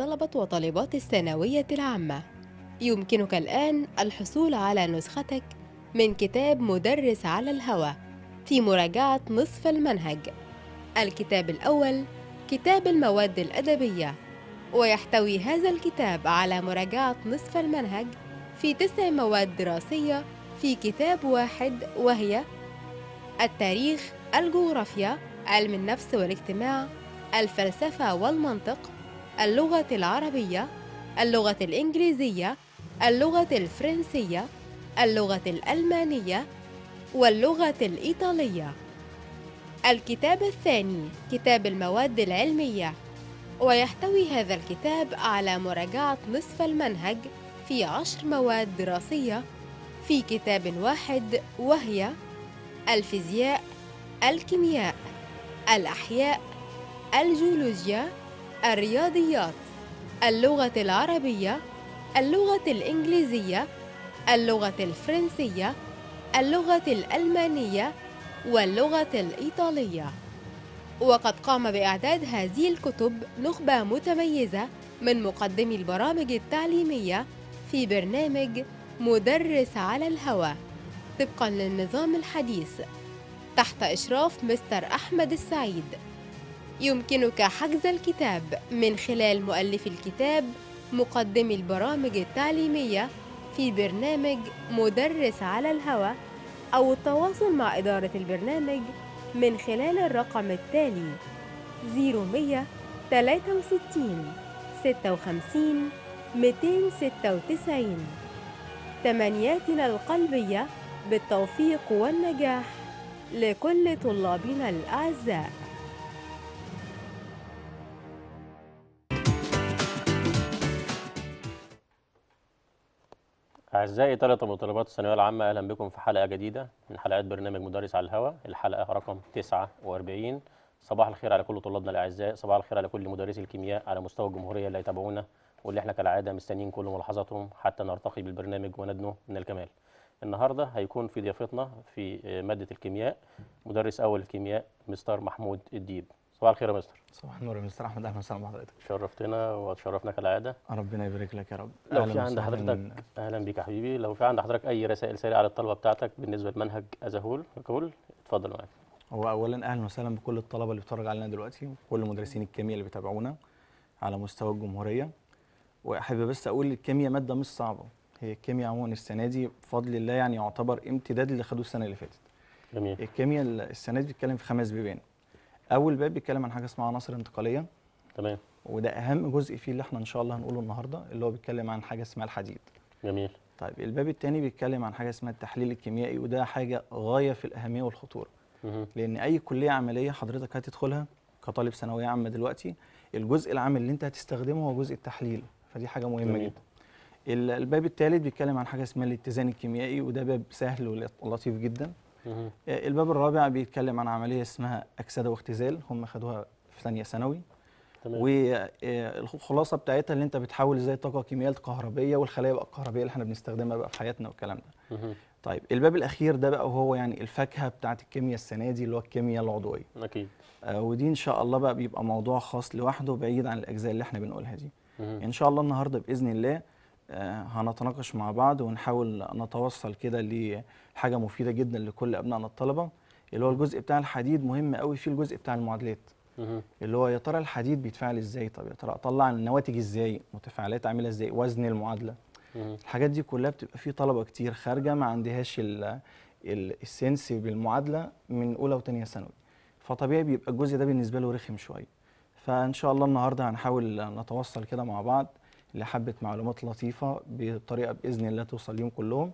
طلبة وطالبات الثانوية العامة يمكنك الآن الحصول على نسختك من كتاب مدرس على الهوى في مراجعة نصف المنهج الكتاب الأول كتاب المواد الأدبية ويحتوي هذا الكتاب على مراجعة نصف المنهج في تسع مواد دراسية في كتاب واحد وهي التاريخ، الجغرافيا، علم النفس والاجتماع، الفلسفة والمنطق، اللغة العربية اللغة الإنجليزية اللغة الفرنسية اللغة الألمانية واللغة الإيطالية الكتاب الثاني كتاب المواد العلمية ويحتوي هذا الكتاب على مراجعة نصف المنهج في عشر مواد دراسية في كتاب واحد وهي الفيزياء الكيمياء الأحياء الجيولوجيا الرياضيات اللغة العربية اللغة الإنجليزية اللغة الفرنسية اللغة الألمانية واللغة الإيطالية وقد قام بإعداد هذه الكتب نخبة متميزة من مقدمي البرامج التعليمية في برنامج مدرس على الهوى طبقا للنظام الحديث تحت إشراف مستر أحمد السعيد يمكنك حجز الكتاب من خلال مؤلف الكتاب مقدم البرامج التعليمية في برنامج مدرس على الهوى أو التواصل مع إدارة البرنامج من خلال الرقم التالي 0163 56 296 تمنياتنا القلبية بالتوفيق والنجاح لكل طلابنا الأعزاء أعزائي طلبة وطالبات الثانوية العامة أهلا بكم في حلقة جديدة من حلقات برنامج مدرس على الهواء الحلقة رقم 49 صباح الخير على كل طلابنا الأعزاء صباح الخير على كل مدرسي الكيمياء على مستوى الجمهورية اللي يتابعونا واللي احنا كالعادة مستنيين كل ملاحظاتهم حتى نرتقي بالبرنامج وندنو من الكمال النهاردة هيكون في ضيافتنا في مادة الكيمياء مدرس أول الكيمياء مستر محمود الديب صباح الخير يا مستر صباح النور يا مستر احمد اهلا وسهلا بحضرتك شرفتنا وتشرفنا كالعاده ربنا يبارك لك يا رب لو في عند حضرتك اهلا بيك يا حبيبي لو في عند حضرتك اي رسائل سريعه على الطلبه بتاعتك بالنسبه لمنهج ازهول كول اتفضل معاك هو اولا اهلا وسهلا بكل الطلبه اللي بتتفرج علينا دلوقتي وكل مدرسين الكيمياء اللي بيتابعونا على مستوى الجمهوريه وحابب بس اقول الكيمياء ماده مش صعبه هي الكيمياء عموما السنه دي بفضل الله يعني يعتبر امتداد اللي خدوه السنه اللي فاتت جميل الكيمياء السنه دي بتتكلم في خمس بيبان اول باب بيتكلم عن حاجه اسمها عناصر انتقاليه تمام وده اهم جزء فيه اللي احنا ان شاء الله هنقوله النهارده اللي هو بيتكلم عن حاجه اسمها الحديد جميل طيب الباب الثاني بيتكلم عن حاجه اسمها التحليل الكيميائي وده حاجه غايه في الاهميه والخطوره لان اي كليه عمليه حضرتك هتدخلها كطالب ثانويه عامه دلوقتي الجزء العام اللي انت هتستخدمه هو جزء التحليل فدي حاجه مهمه جميل. جدا الباب الثالث بيتكلم عن حاجه اسمها الاتزان الكيميائي وده باب سهل ولطيف جدا الباب الرابع بيتكلم عن عمليه اسمها اكسده واختزال هم خدوها في ثانيه ثانوي والخلاصه آه، بتاعتها اللي انت بتحول ازاي طاقه كيميائيه الكهربيه والخلايا بقى الكهربيه اللي احنا بنستخدمها بقى في حياتنا والكلام ده طيب الباب الاخير ده بقى وهو يعني الفاكهه بتاعت الكيمياء السنه دي اللي هو الكيمياء العضويه اكيد آه ودي ان شاء الله بقى بيبقى موضوع خاص لوحده بعيد عن الاجزاء اللي احنا بنقولها دي ان شاء الله النهارده باذن الله آه، هنتناقش مع بعض ونحاول نتوصل كده لحاجه مفيده جدا لكل ابنائنا الطلبه اللي هو الجزء بتاع الحديد مهم قوي فيه الجزء بتاع المعادلات اللي هو يا ترى الحديد بيتفاعل ازاي طب يا ترى اطلع النواتج ازاي متفاعلات عامله ازاي وزن المعادله الحاجات دي كلها بتبقى في طلبه كتير خارجه ما عندهاش السنس بالمعادله من اولى وثانيه ثانوي فطبيعي بيبقى الجزء ده بالنسبه له رخم شويه فان شاء الله النهارده هنحاول نتوصل كده مع بعض لحبه معلومات لطيفه بطريقه باذن الله توصل ليهم كلهم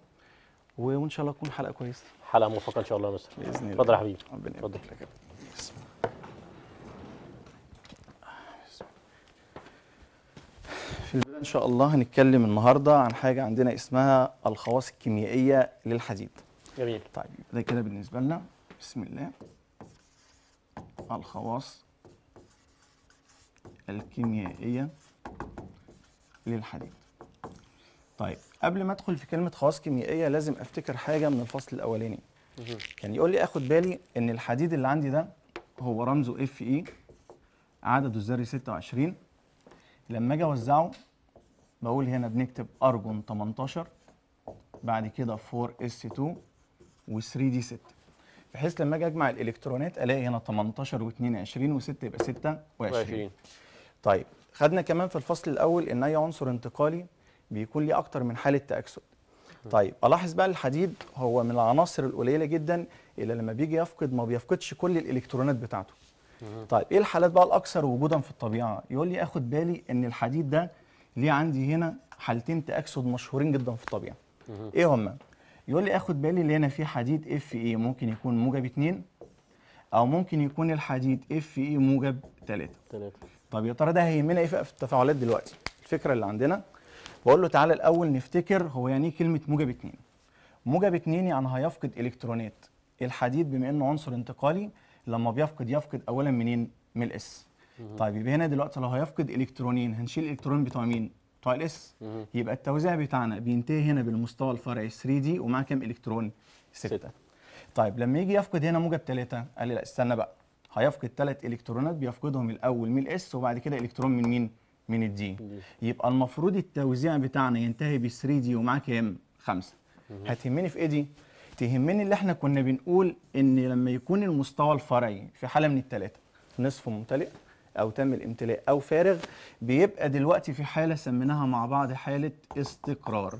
وان شاء الله تكون حلقه كويسه حلقه موفقه ان شاء الله يا مستر باذن الله اتفضل يا حبيبي ربنا لك في البدايه ان شاء الله هنتكلم النهارده عن حاجه عندنا اسمها الخواص الكيميائيه للحديد جميل طيب ده كده بالنسبه لنا بسم الله الخواص الكيميائيه للحديد طيب قبل ما ادخل في كلمه خواص كيميائيه لازم افتكر حاجه من الفصل الاولاني كان يقول لي اخد بالي ان الحديد اللي عندي ده هو رمزه اف اي عدده الذري 26 لما اجي اوزعه بقول هنا بنكتب ارجون 18 بعد كده 4 اس 2 و3 دي 6 بحيث لما اجي اجمع الالكترونات الاقي هنا 18 و2 20 و6 يبقى 26 طيب خدنا كمان في الفصل الاول ان اي عنصر انتقالي بيكون ليه اكتر من حاله تاكسد طيب الاحظ بقى الحديد هو من العناصر القليله جدا اللي لما بيجي يفقد ما بيفقدش كل الالكترونات بتاعته طيب ايه الحالات بقى الاكثر وجودا في الطبيعه يقول لي اخد بالي ان الحديد ده ليه عندي هنا حالتين تاكسد مشهورين جدا في الطبيعه ايه هما يقول لي اخد بالي ان هنا في حديد اف اي ممكن يكون موجب 2 او ممكن يكون الحديد اف اي موجب 3 3 طب يا ترى ده هيهمنا ايه في التفاعلات دلوقتي الفكره اللي عندنا بقول له تعالى الاول نفتكر هو يعني ايه كلمه موجب 2 موجب 2 يعني هيفقد الكترونات الحديد بما انه عنصر انتقالي لما بيفقد يفقد اولا منين من الاس طيب يبقى هنا دلوقتي لو هيفقد الكترونين هنشيل الالكترون بتوع مين بتوع الاس يبقى التوزيع بتاعنا بينتهي هنا بالمستوى الفرعي 3 دي ومعاه كام الكترون 6 طيب لما يجي يفقد هنا موجب 3 قال لي لا استنى بقى هيفقد ثلاث الكترونات بيفقدهم الاول من الاس وبعد كده الكترون من مين من الدي يبقى المفروض التوزيع بتاعنا ينتهي ب 3 دي ومعاه كام خمسة هتهمني في ايه دي تهمني اللي احنا كنا بنقول ان لما يكون المستوى الفرعي في حاله من الثلاثه نصف ممتلئ او تم الامتلاء او فارغ بيبقى دلوقتي في حاله سميناها مع بعض حاله استقرار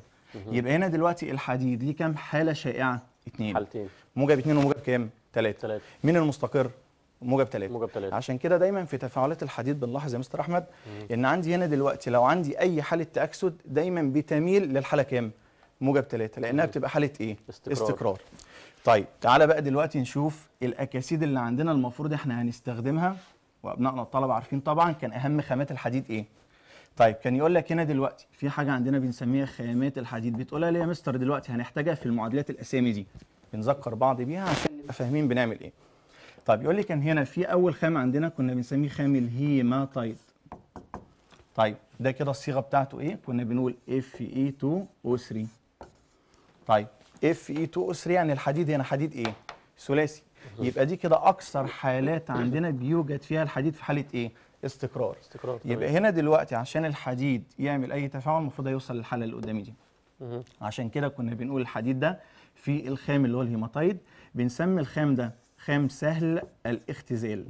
يبقى هنا دلوقتي الحديد ليه كام حاله شائعه اثنين حالتين موجب اثنين وموجب كام ثلاثه مين المستقر موجب ثلاثة موجب ثلاثة عشان كده دايما في تفاعلات الحديد بنلاحظ يا مستر احمد مم. ان عندي هنا دلوقتي لو عندي اي حاله تاكسد دايما بتميل للحاله كام موجب ثلاثة لانها مم. بتبقى حاله ايه استقرار, استقرار. طيب تعالى بقى دلوقتي نشوف الاكاسيد اللي عندنا المفروض احنا هنستخدمها وابنائنا الطلبه عارفين طبعا كان اهم خامات الحديد ايه طيب كان يقول لك هنا دلوقتي في حاجه عندنا بنسميها خامات الحديد بتقولها لي يا مستر دلوقتي هنحتاجها في المعادلات الاسامي دي بنذكر بعض بيها عشان نبقى فاهمين بنعمل ايه طيب يقول لي كان هنا في اول خام عندنا كنا بنسميه خام الهيماتايد طيب ده كده الصيغه بتاعته ايه كنا بنقول اف اي 2 او 3 طيب اف اي 2 او 3 يعني الحديد هنا حديد ايه ثلاثي يبقى دي كده اكثر حالات عندنا بيوجد فيها الحديد في حاله ايه استقرار استقرار يبقى طبعا. هنا دلوقتي عشان الحديد يعمل اي تفاعل المفروض هيوصل للحاله اللي قدامي دي عشان كده كنا بنقول الحديد ده في الخام اللي هو الهيماتايد بنسمي الخام ده خام سهل الاختزال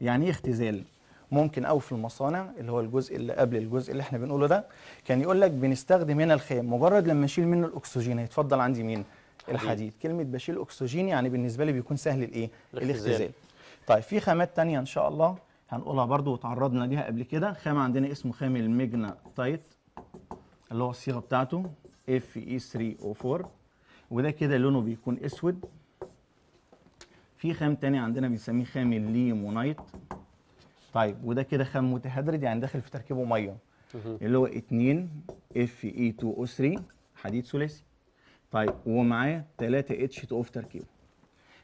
يعني ايه اختزال ممكن او في المصانع اللي هو الجزء اللي قبل الجزء اللي احنا بنقوله ده كان يقول لك بنستخدم هنا الخام مجرد لما اشيل منه الاكسجين هيتفضل عندي مين الحديد كلمه بشيل اكسجين يعني بالنسبه لي بيكون سهل الايه الاختزال طيب في خامات تانية ان شاء الله هنقولها برضو وتعرضنا ليها قبل كده خام عندنا اسمه خام المجنتايت اللي هو الصيغه بتاعته اف اي 3 او 4 وده كده لونه بيكون اسود في خام تاني عندنا بنسميه خام الليمونايت طيب وده كده خام متهدرد يعني داخل في تركيبه ميه اللي هو 2 اف اي 2 او 3 حديد ثلاثي طيب ومعاه 3 اتش 2 او في تركيبه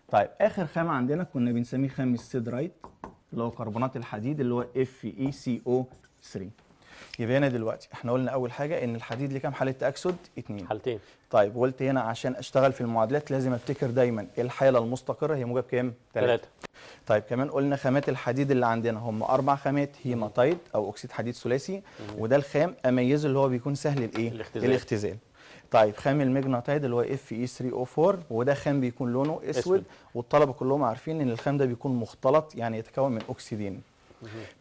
طيب اخر خام عندنا كنا بنسميه خام السيدرايت اللي هو كربونات الحديد اللي هو اف اي سي او 3 يبقى هنا دلوقتي احنا قلنا اول حاجه ان الحديد ليه كام حاله تاكسد؟ اثنين حالتين طيب قلت هنا عشان اشتغل في المعادلات لازم افتكر دايما الحاله المستقره هي موجب كام؟ ثلاثه طيب كمان قلنا خامات الحديد اللي عندنا هم اربع خامات هيماتايد او اكسيد حديد ثلاثي وده الخام اميزه اللي هو بيكون سهل الايه؟ الاختزال, الاختزال. طيب خام المجناتايد اللي هو اف اي 3 او 4 وده خام بيكون لونه اسود, أسود. والطلبه كلهم عارفين ان الخام ده بيكون مختلط يعني يتكون من اكسيدين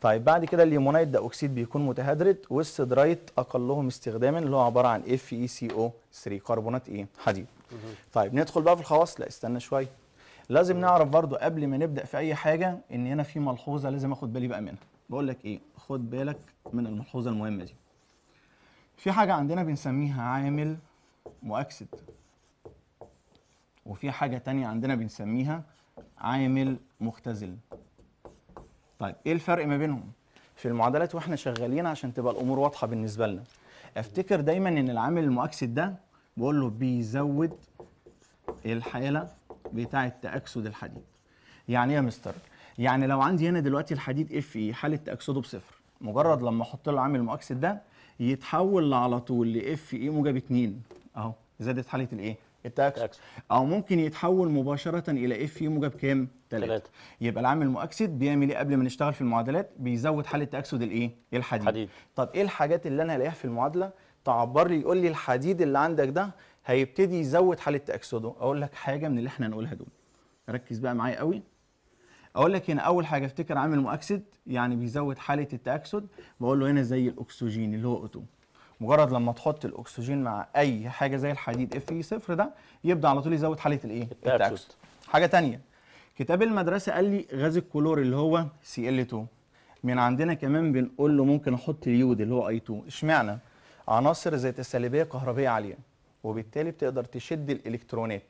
طيب بعد كده الليمونايد ده اكسيد بيكون متهدرد والسدرايت اقلهم استخداما اللي هو عباره عن اف اي سي او 3 كربونات ايه حديد طيب ندخل بقى في الخواص لا استنى شويه لازم نعرف برضو قبل ما نبدا في اي حاجه ان هنا في ملحوظه لازم اخد بالي بقى منها بقول لك ايه خد بالك من الملحوظه المهمه دي في حاجه عندنا بنسميها عامل مؤكسد وفي حاجه تانية عندنا بنسميها عامل مختزل طيب ايه الفرق ما بينهم في المعادلات واحنا شغالين عشان تبقى الامور واضحه بالنسبه لنا افتكر دايما ان العامل المؤكسد ده بقول له بيزود الحاله بتاعه تاكسد الحديد يعني ايه يا مستر يعني لو عندي هنا دلوقتي الحديد اف اي حاله تاكسده بصفر مجرد لما احط له عامل مؤكسد ده يتحول على طول لاف اي موجب 2 اهو زادت حاله الايه التاكس او ممكن يتحول مباشره الى اف يو موجب كام 3 يبقى العامل المؤكسد بيعمل ايه قبل ما نشتغل في المعادلات بيزود حاله تاكسد الايه الحديد حديد. طب ايه الحاجات اللي انا هلاقيها في المعادله تعبر لي يقول لي الحديد اللي عندك ده هيبتدي يزود حاله تاكسده اقول لك حاجه من اللي احنا هنقولها دول ركز بقى معايا قوي اقول لك هنا اول حاجه افتكر عامل مؤكسد يعني بيزود حاله التاكسد بقول له هنا زي الاكسجين اللي هو اوتو مجرد لما تحط الاكسجين مع اي حاجه زي الحديد اف اي صفر ده يبدا على طول يزود حاله الايه التاكسد حاجه ثانيه كتاب المدرسه قال لي غاز الكلور اللي هو سي ال 2 من عندنا كمان بنقول له ممكن احط اليود اللي هو اي 2 اشمعنى عناصر ذات السالبيه كهربيه عاليه وبالتالي بتقدر تشد الالكترونات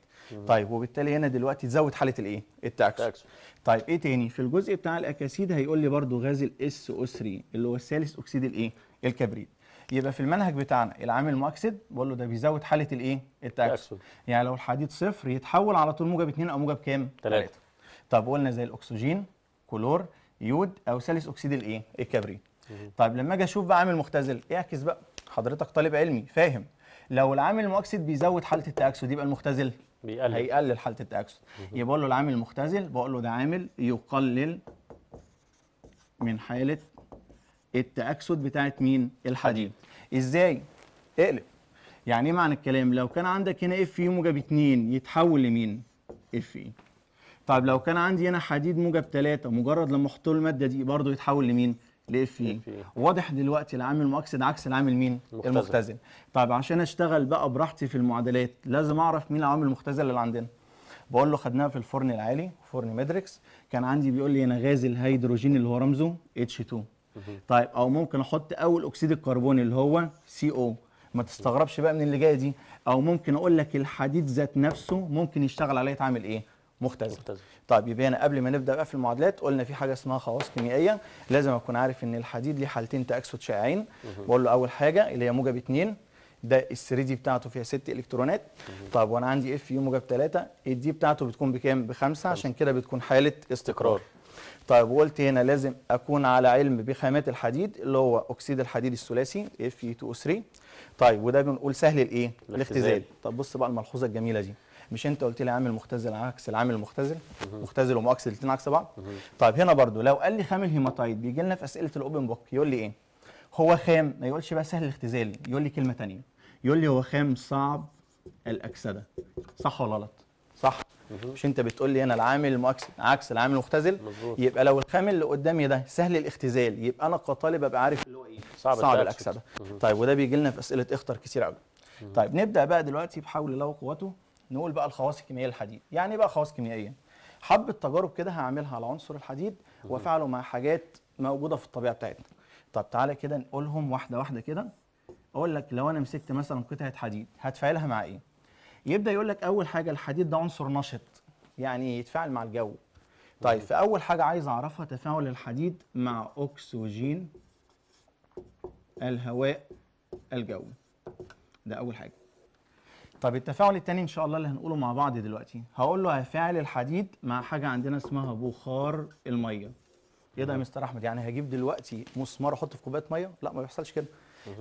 طيب وبالتالي هنا دلوقتي تزود حاله الايه التاكسد طيب ايه تاني في الجزء بتاع الاكاسيد هيقول لي برده غاز الاس او 3 اللي هو ثالث اكسيد الايه الكبريت يبقى في المنهج بتاعنا العامل المؤكسد بقول له ده بيزود حاله الايه التاكسد يعني لو الحديد صفر يتحول على طول موجب 2 او موجب كام 3 طب قلنا زي الاكسجين كلور يود او ثالث اكسيد الايه الكبريت طيب لما اجي اشوف بقى عامل مختزل اعكس بقى حضرتك طالب علمي فاهم لو العامل المؤكسد بيزود حاله التاكسد يبقى المختزل بيقلل هيقلل حاله التاكسد يبقى اقول له العامل المختزل بقول له ده عامل يقلل من حاله التأكسد بتاعت مين؟ الحديد ازاي؟ اقلب يعني ايه معنى الكلام؟ لو كان عندك هنا اف موجب 2 يتحول لمين؟ اف اي طيب لو كان عندي هنا حديد موجب 3 مجرد لما احط له المادة دي برضه يتحول لمين؟ لاف اي واضح دلوقتي العامل المؤكسد عكس العامل مين؟ المختزن. المختزل. طيب عشان اشتغل بقى براحتي في المعادلات لازم اعرف مين العوامل المختزله اللي عندنا بقول له خدناها في الفرن العالي فرن ميدريكس كان عندي بيقول لي انا غاز الهيدروجين اللي هو رمزه H2 طيب او ممكن احط اول اكسيد الكربون اللي هو سي او ما تستغربش بقى من اللي جايه دي او ممكن اقول لك الحديد ذات نفسه ممكن يشتغل عليه يتعامل ايه مختزل طيب يبقى انا قبل ما نبدا بقى في المعادلات قلنا في حاجه اسمها خواص كيميائيه لازم اكون عارف ان الحديد ليه حالتين تاكسد شائعين بقول له اول حاجه اللي هي موجب 2 ده ال 3 دي بتاعته فيها 6 الكترونات طب وانا عندي اف يو موجب 3 الدي بتاعته بتكون بكام بخمسة عشان كده بتكون حاله استقرار طيب وقلت هنا لازم اكون على علم بخامات الحديد اللي هو اكسيد الحديد الثلاثي Fe2O3 طيب وده بنقول سهل الايه الاختزال طب بص بقى الملحوظه الجميله دي مش انت قلت لي عامل مختزل عكس العامل المختزل مختزل ومؤكسد الاثنين عكس بعض طيب هنا برضو لو قال لي خام الهيماتايد بيجي لنا في اسئله الاوبن بوك يقول لي ايه هو خام ما يقولش بقى سهل الاختزال يقول لي كلمه ثانيه يقول لي هو خام صعب الاكسده صح ولا غلط صح مش انت بتقول لي انا العامل المؤكسد عكس العامل المختزل مزبوط. يبقى لو الخامل اللي قدامي ده سهل الاختزال يبقى انا كطالب ابقى عارف اللي هو ايه صعب, صعب الاكسده طيب وده بيجي لنا في اسئله اخطر كتير قوي طيب نبدا بقى دلوقتي بحول الله وقوته نقول بقى الخواص الكيميائيه للحديد يعني ايه بقى خواص كيميائيه حبه تجارب كده هعملها على عنصر الحديد وافعله مع حاجات موجوده في الطبيعه بتاعتنا طب تعالى كده نقولهم واحده واحده كده اقول لك لو انا مسكت مثلا قطعه حديد هتفعلها مع ايه يبدا يقول لك اول حاجه الحديد ده عنصر نشط يعني يتفاعل مع الجو طيب فاول حاجه عايز اعرفها تفاعل الحديد مع اكسجين الهواء الجوي ده اول حاجه طب التفاعل الثاني ان شاء الله اللي هنقوله مع بعض دلوقتي هقول له هفاعل الحديد مع حاجه عندنا اسمها بخار الميه ايه ده يا مستر احمد يعني هجيب دلوقتي مسمار احطه في كوبايه ميه لا ما بيحصلش كده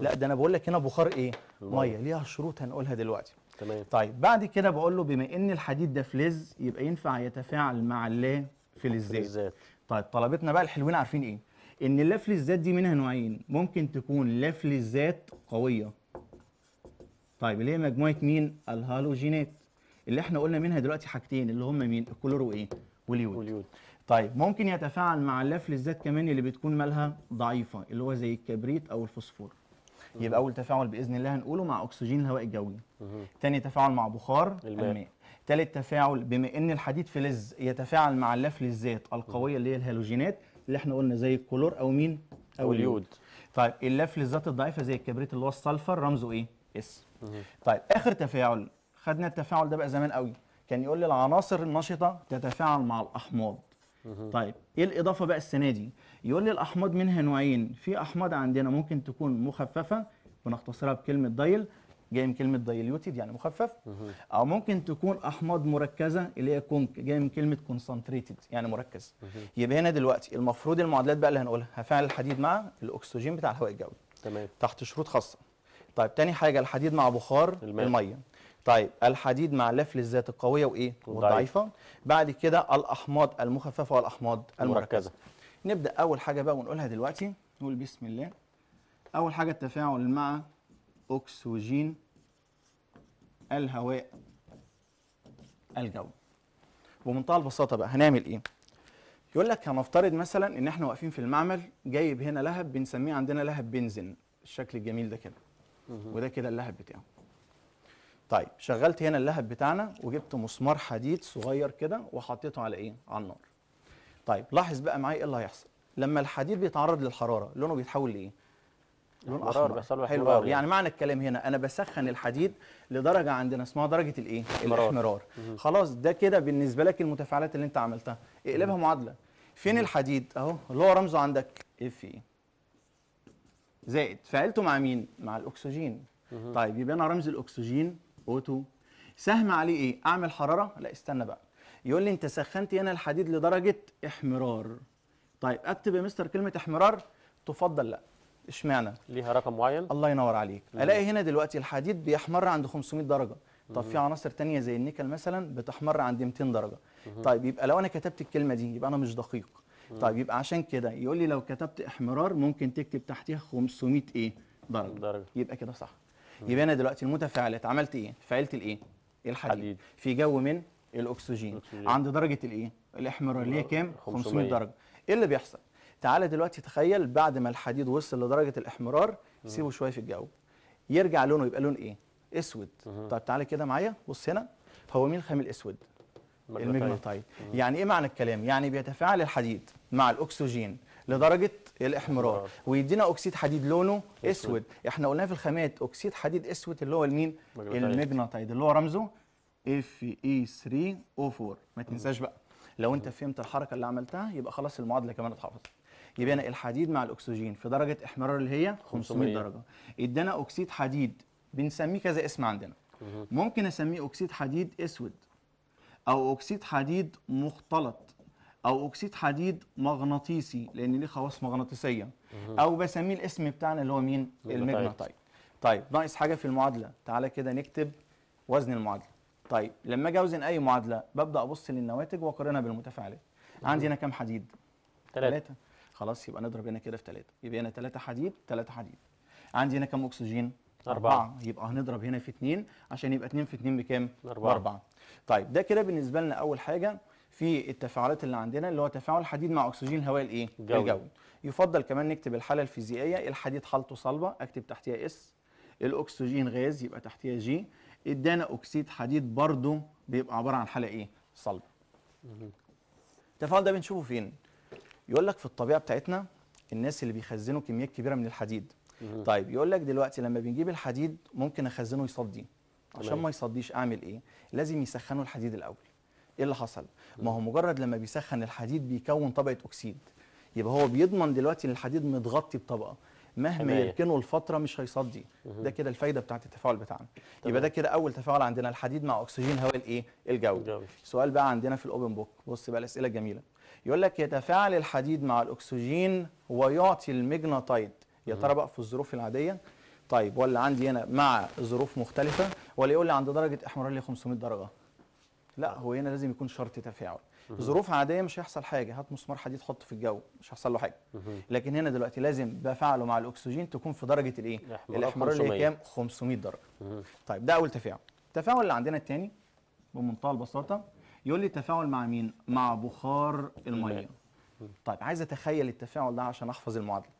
لا ده انا بقول لك هنا بخار ايه ميه ليها شروط هنقولها دلوقتي تمام طيب بعد كده بقول له بما ان الحديد ده فلز يبقى ينفع يتفاعل مع اللا فلزات طيب طلبتنا بقى الحلوين عارفين ايه ان اللا فلزات دي منها نوعين ممكن تكون لا فلزات قويه طيب اللي هي مجموعه مين الهالوجينات اللي احنا قلنا منها دلوقتي حاجتين اللي هم مين الكلورو ايه واليود. واليود طيب ممكن يتفاعل مع اللا فلزات كمان اللي بتكون مالها ضعيفه اللي هو زي الكبريت او الفوسفور يبقى اول تفاعل باذن الله هنقوله مع اكسجين الهواء الجوي ثاني تفاعل مع بخار الماء, الماء. ثالث تفاعل بما ان الحديد فلز يتفاعل مع اللافلزات القويه اللي هي الهالوجينات اللي احنا قلنا زي الكلور او مين او اليود طيب اللافلزات الضعيفه زي الكبريت اللي هو السلفر رمزه ايه اس طيب اخر تفاعل خدنا التفاعل ده بقى زمان قوي كان يقول لي العناصر النشطه تتفاعل مع الاحماض طيب ايه الاضافه بقى السنه دي يقول لي الاحماض منها نوعين في احماض عندنا ممكن تكون مخففه بنختصرها بكلمه دايل جاي من كلمه دايليوتيد يعني مخفف او ممكن تكون احماض مركزه اللي هي كونك جاي من كلمه كونسنتريتد يعني مركز يبقى هنا دلوقتي المفروض المعادلات بقى اللي هنقولها هفعل الحديد مع الاكسجين بتاع الهواء الجوي تمام تحت شروط خاصه طيب تاني حاجه الحديد مع بخار الميه, الميه طيب الحديد مع اللف للذات القويه وايه والضعيفه بعد كده الاحماض المخففه والاحماض المركزه نبدا اول حاجه بقى ونقولها دلوقتي نقول بسم الله اول حاجه التفاعل مع اكسجين الهواء الجوي بمنتهى البساطه بقى هنعمل ايه يقول لك هنفترض مثلا ان احنا واقفين في المعمل جايب هنا لهب بنسميه عندنا لهب بنزين الشكل الجميل ده كده وده كده اللهب بتاعه طيب شغلت هنا اللهب بتاعنا وجبت مسمار حديد صغير كده وحطيته على ايه على النار طيب لاحظ بقى معايا ايه اللي هيحصل لما الحديد بيتعرض للحراره لونه بيتحول لايه لون احمر حلو قوي يعني معنى الكلام هنا انا بسخن الحديد لدرجه عندنا اسمها درجه الايه الاحمرار خلاص ده كده بالنسبه لك المتفاعلات اللي انت عملتها اقلبها معادله فين الحديد اهو اللي هو رمزه عندك اف اي زائد فعلته مع مين مع الاكسجين طيب يبقى انا رمز الاكسجين O2 سهم عليه ايه اعمل حراره لا استنى بقى يقول لي انت سخنت هنا الحديد لدرجه احمرار طيب اكتب يا مستر كلمه احمرار تفضل لا اشمعنى ليها رقم معين الله ينور عليك مم. الاقي هنا دلوقتي الحديد بيحمر عند 500 درجه طب في عناصر ثانيه زي النيكل مثلا بتحمر عند 200 درجه مم. طيب يبقى لو انا كتبت الكلمه دي يبقى انا مش دقيق مم. طيب يبقى عشان كده يقول لي لو كتبت احمرار ممكن تكتب تحتها 500 ايه درجه, درجة. يبقى كده صح يبقى انا دلوقتي المتفاعلات عملت ايه فعلت الايه الحديد في جو من الاكسجين, الأكسجين. عند درجه الايه هي كام 500 درجه ايه اللي بيحصل تعالى دلوقتي تخيل بعد ما الحديد وصل لدرجه الاحمرار سيبه شويه في الجو يرجع لونه يبقى لون ايه اسود طب تعالى كده معايا بص هنا هو مين الخام الاسود المجمتايد يعني ايه معنى الكلام يعني بيتفاعل الحديد مع الاكسجين لدرجه الاحمرار آه. ويدينا اكسيد حديد لونه اسود احنا قلنا في الخامات اكسيد حديد اسود اللي هو المين المجناطيد اللي هو رمزه اف اي 3 او 4 ما تنساش بقى لو انت فهمت الحركه اللي عملتها يبقى خلاص المعادله كمان اتحفظت يبقى انا الحديد مع الاكسجين في درجه احمرار اللي هي 500 درجه ادانا اكسيد حديد بنسميه كذا اسم عندنا ممكن اسميه اكسيد حديد اسود او اكسيد حديد مختلط او اكسيد حديد مغناطيسي لان ليه خواص مغناطيسيه او بسميه الاسم بتاعنا اللي هو مين المجناطيت طيب ناقص حاجه في المعادله تعالى كده نكتب وزن المعادله طيب لما اجي اوزن اي معادله ببدا ابص للنواتج واقارنها بالمتفاعلات عندي هنا كام حديد ثلاثة خلاص يبقى نضرب هنا كده في ثلاثة يبقى هنا ثلاثة حديد ثلاثة حديد عندي هنا كام اكسجين أربعة. أربعة يبقى هنضرب هنا في اثنين عشان يبقى اثنين في اثنين بكام؟ أربعة. أربعة طيب ده كده بالنسبة لنا أول حاجة في التفاعلات اللي عندنا اللي هو تفاعل حديد مع اكسجين الهواء الايه الجوي يفضل كمان نكتب الحاله الفيزيائيه الحديد حالته صلبه اكتب تحتيها اس الاكسجين غاز يبقى تحتيها جي ادانا اكسيد حديد برضه بيبقى عباره عن حاله ايه صلبه التفاعل ده بنشوفه فين يقول لك في الطبيعه بتاعتنا الناس اللي بيخزنوا كميات كبيره من الحديد طيب يقول لك دلوقتي لما بنجيب الحديد ممكن اخزنه يصدي عشان ما يصديش اعمل ايه لازم يسخنوا الحديد الاول ايه اللي حصل ما هو مجرد لما بيسخن الحديد بيكون طبقه اكسيد يبقى هو بيضمن دلوقتي ان الحديد متغطي بطبقه مهما يركنه لفتره مش هيصدي ده كده الفايده بتاعه التفاعل بتاعنا يبقى ده كده اول تفاعل عندنا الحديد مع اكسجين هواء الايه الجوي سؤال بقى عندنا في الاوبن بوك بص بقى الاسئله الجميله يقول لك يتفاعل الحديد مع الاكسجين ويعطي المغناطيد يا ترى بقى في الظروف العاديه طيب ولا عندي هنا مع ظروف مختلفه ولا يقول لي عند درجه احمرار لي 500 درجه لا هو هنا لازم يكون شرط تفاعل ظروف عاديه مش هيحصل حاجه هات مسمار حديد حطه في الجو مش هيحصل له حاجه لكن هنا دلوقتي لازم بفعله مع الاكسجين تكون في درجه الايه الاحمرار اللي هي كام 500 درجه طيب ده اول تفاعل التفاعل اللي عندنا الثاني بمنتهى البساطه يقول لي تفاعل مع مين مع بخار الميه طيب عايز اتخيل التفاعل ده عشان احفظ المعادله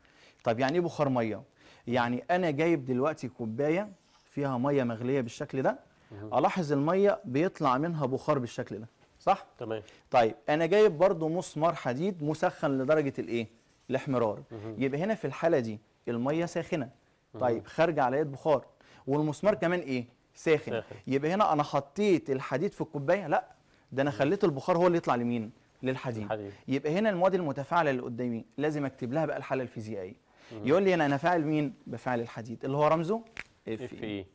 طيب يعني ايه بخار ميه يعني انا جايب دلوقتي كوبايه فيها ميه مغليه بالشكل ده الاحظ الميه بيطلع منها بخار بالشكل ده صح تمام طيب انا جايب برضو مسمار حديد مسخن لدرجه الايه الاحمرار يبقى هنا في الحاله دي الميه ساخنه طيب خارجه على يد بخار والمسمار كمان ايه ساخن, ساخن. يبقى هنا انا حطيت الحديد في الكوبايه لا ده انا خليت البخار هو اللي يطلع لمين للحديد الحديد. يبقى هنا المواد المتفاعله اللي قدامي لازم اكتب لها بقى الحاله الفيزيائيه يقول لي هنا انا فاعل مين بفاعل الحديد اللي هو رمزه اف اي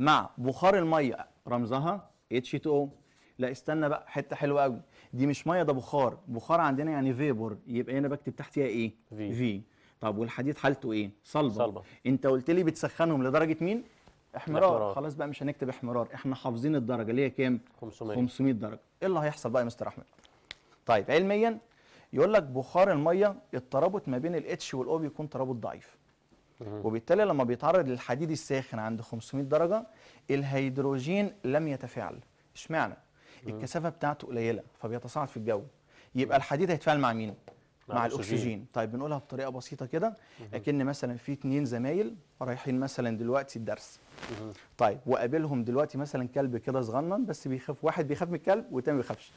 مع بخار الميه رمزها H2O إيه لا استنى بقى حته حلوه قوي دي مش ميه ده بخار بخار عندنا يعني فيبور يبقى هنا بكتب تحتيها ايه في, في. طب والحديد حالته ايه صلبه, صلبة. انت قلت لي بتسخنهم لدرجه مين احمرار الحرارة. خلاص بقى مش هنكتب احمرار احنا حافظين الدرجه اللي هي كام 500 500 درجه ايه اللي هيحصل بقى يا مستر احمد طيب علميا يقول لك بخار الميه الترابط ما بين الاتش والاو بيكون ترابط ضعيف وبالتالي لما بيتعرض للحديد الساخن عند 500 درجه الهيدروجين لم يتفاعل اشمعنى الكثافه بتاعته قليله فبيتصاعد في الجو يبقى الحديد هيتفاعل مع مين مع, مع الاكسجين. الاكسجين طيب بنقولها بطريقه بسيطه كده اكن مثلا في اتنين زمايل رايحين مثلا دلوقتي الدرس طيب وقابلهم دلوقتي مثلا كلب كده صغنن بس بيخاف واحد بيخاف من الكلب والتاني ما بيخافش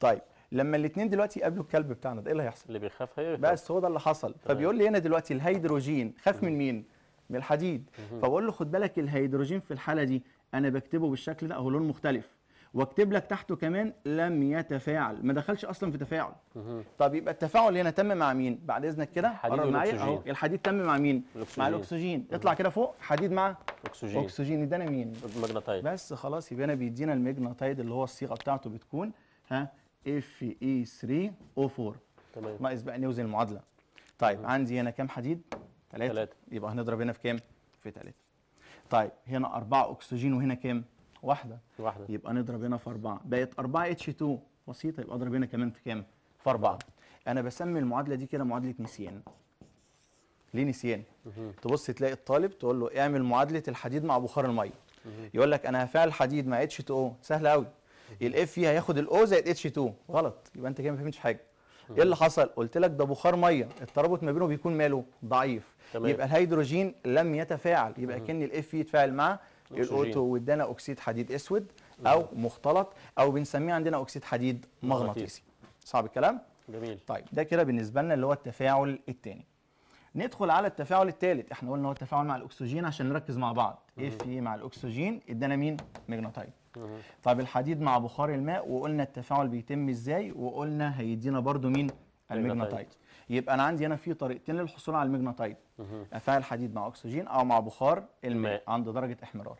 طيب لما الاثنين دلوقتي يقابلوا الكلب بتاعنا ده ايه اللي هيحصل اللي بيخاف هيخاف بس هو ده اللي حصل فبيقول لي هنا دلوقتي الهيدروجين خاف من مين من الحديد فبقول له خد بالك الهيدروجين في الحاله دي انا بكتبه بالشكل ده هو لون مختلف واكتب لك تحته كمان لم يتفاعل ما دخلش اصلا في تفاعل طب يبقى التفاعل هنا تم مع مين بعد اذنك كده حديد معايا اهو الحديد تم مع مين الأكسجين. مع الاكسجين اطلع كده فوق حديد مع اكسجين اكسجين ادانا مين المغناطيد بس خلاص يبقى انا بيدينا المغناطيد اللي هو الصيغه بتاعته بتكون ها اف اي 3 او 4 تمام ناقص بقى نوزن المعادله طيب مم. عندي هنا كام حديد 3 يبقى هنضرب هنا في كام في 3 طيب هنا 4 اكسجين وهنا كام واحده واحده يبقى نضرب هنا في 4 بقت 4 اتش 2 بسيطه يبقى اضرب هنا كمان في كام في 4 انا بسمي المعادله دي كده معادله نسيان ليه نسيان تبص تلاقي الطالب تقول له اعمل معادله الحديد مع بخار الميه يقول لك انا هفعل حديد مع اتش 2 او سهله قوي الاف فيها ياخد الاو زائد اتش 2 غلط يبقى انت كده ما فهمتش حاجه ايه اللي حصل قلت لك ده بخار ميه الترابط ما بينه بيكون ماله ضعيف تمام. يبقى الهيدروجين لم يتفاعل يبقى كان الاف يتفاعل مع الاوتو وادانا اكسيد حديد اسود او مختلط او بنسميه عندنا اكسيد حديد مغناطيسي صعب الكلام جميل طيب ده كده بالنسبه لنا اللي هو التفاعل الثاني ندخل على التفاعل الثالث احنا قلنا هو التفاعل مع الاكسجين عشان نركز مع بعض اف مع الاكسجين ادانا مين مغناطيس طيب الحديد مع بخار الماء وقلنا التفاعل بيتم ازاي وقلنا هيدينا برضو مين المغناطيد يبقى انا عندي هنا في طريقتين للحصول على المغناطيد افاعل الحديد مع اكسجين او مع بخار الماء عند درجه احمرار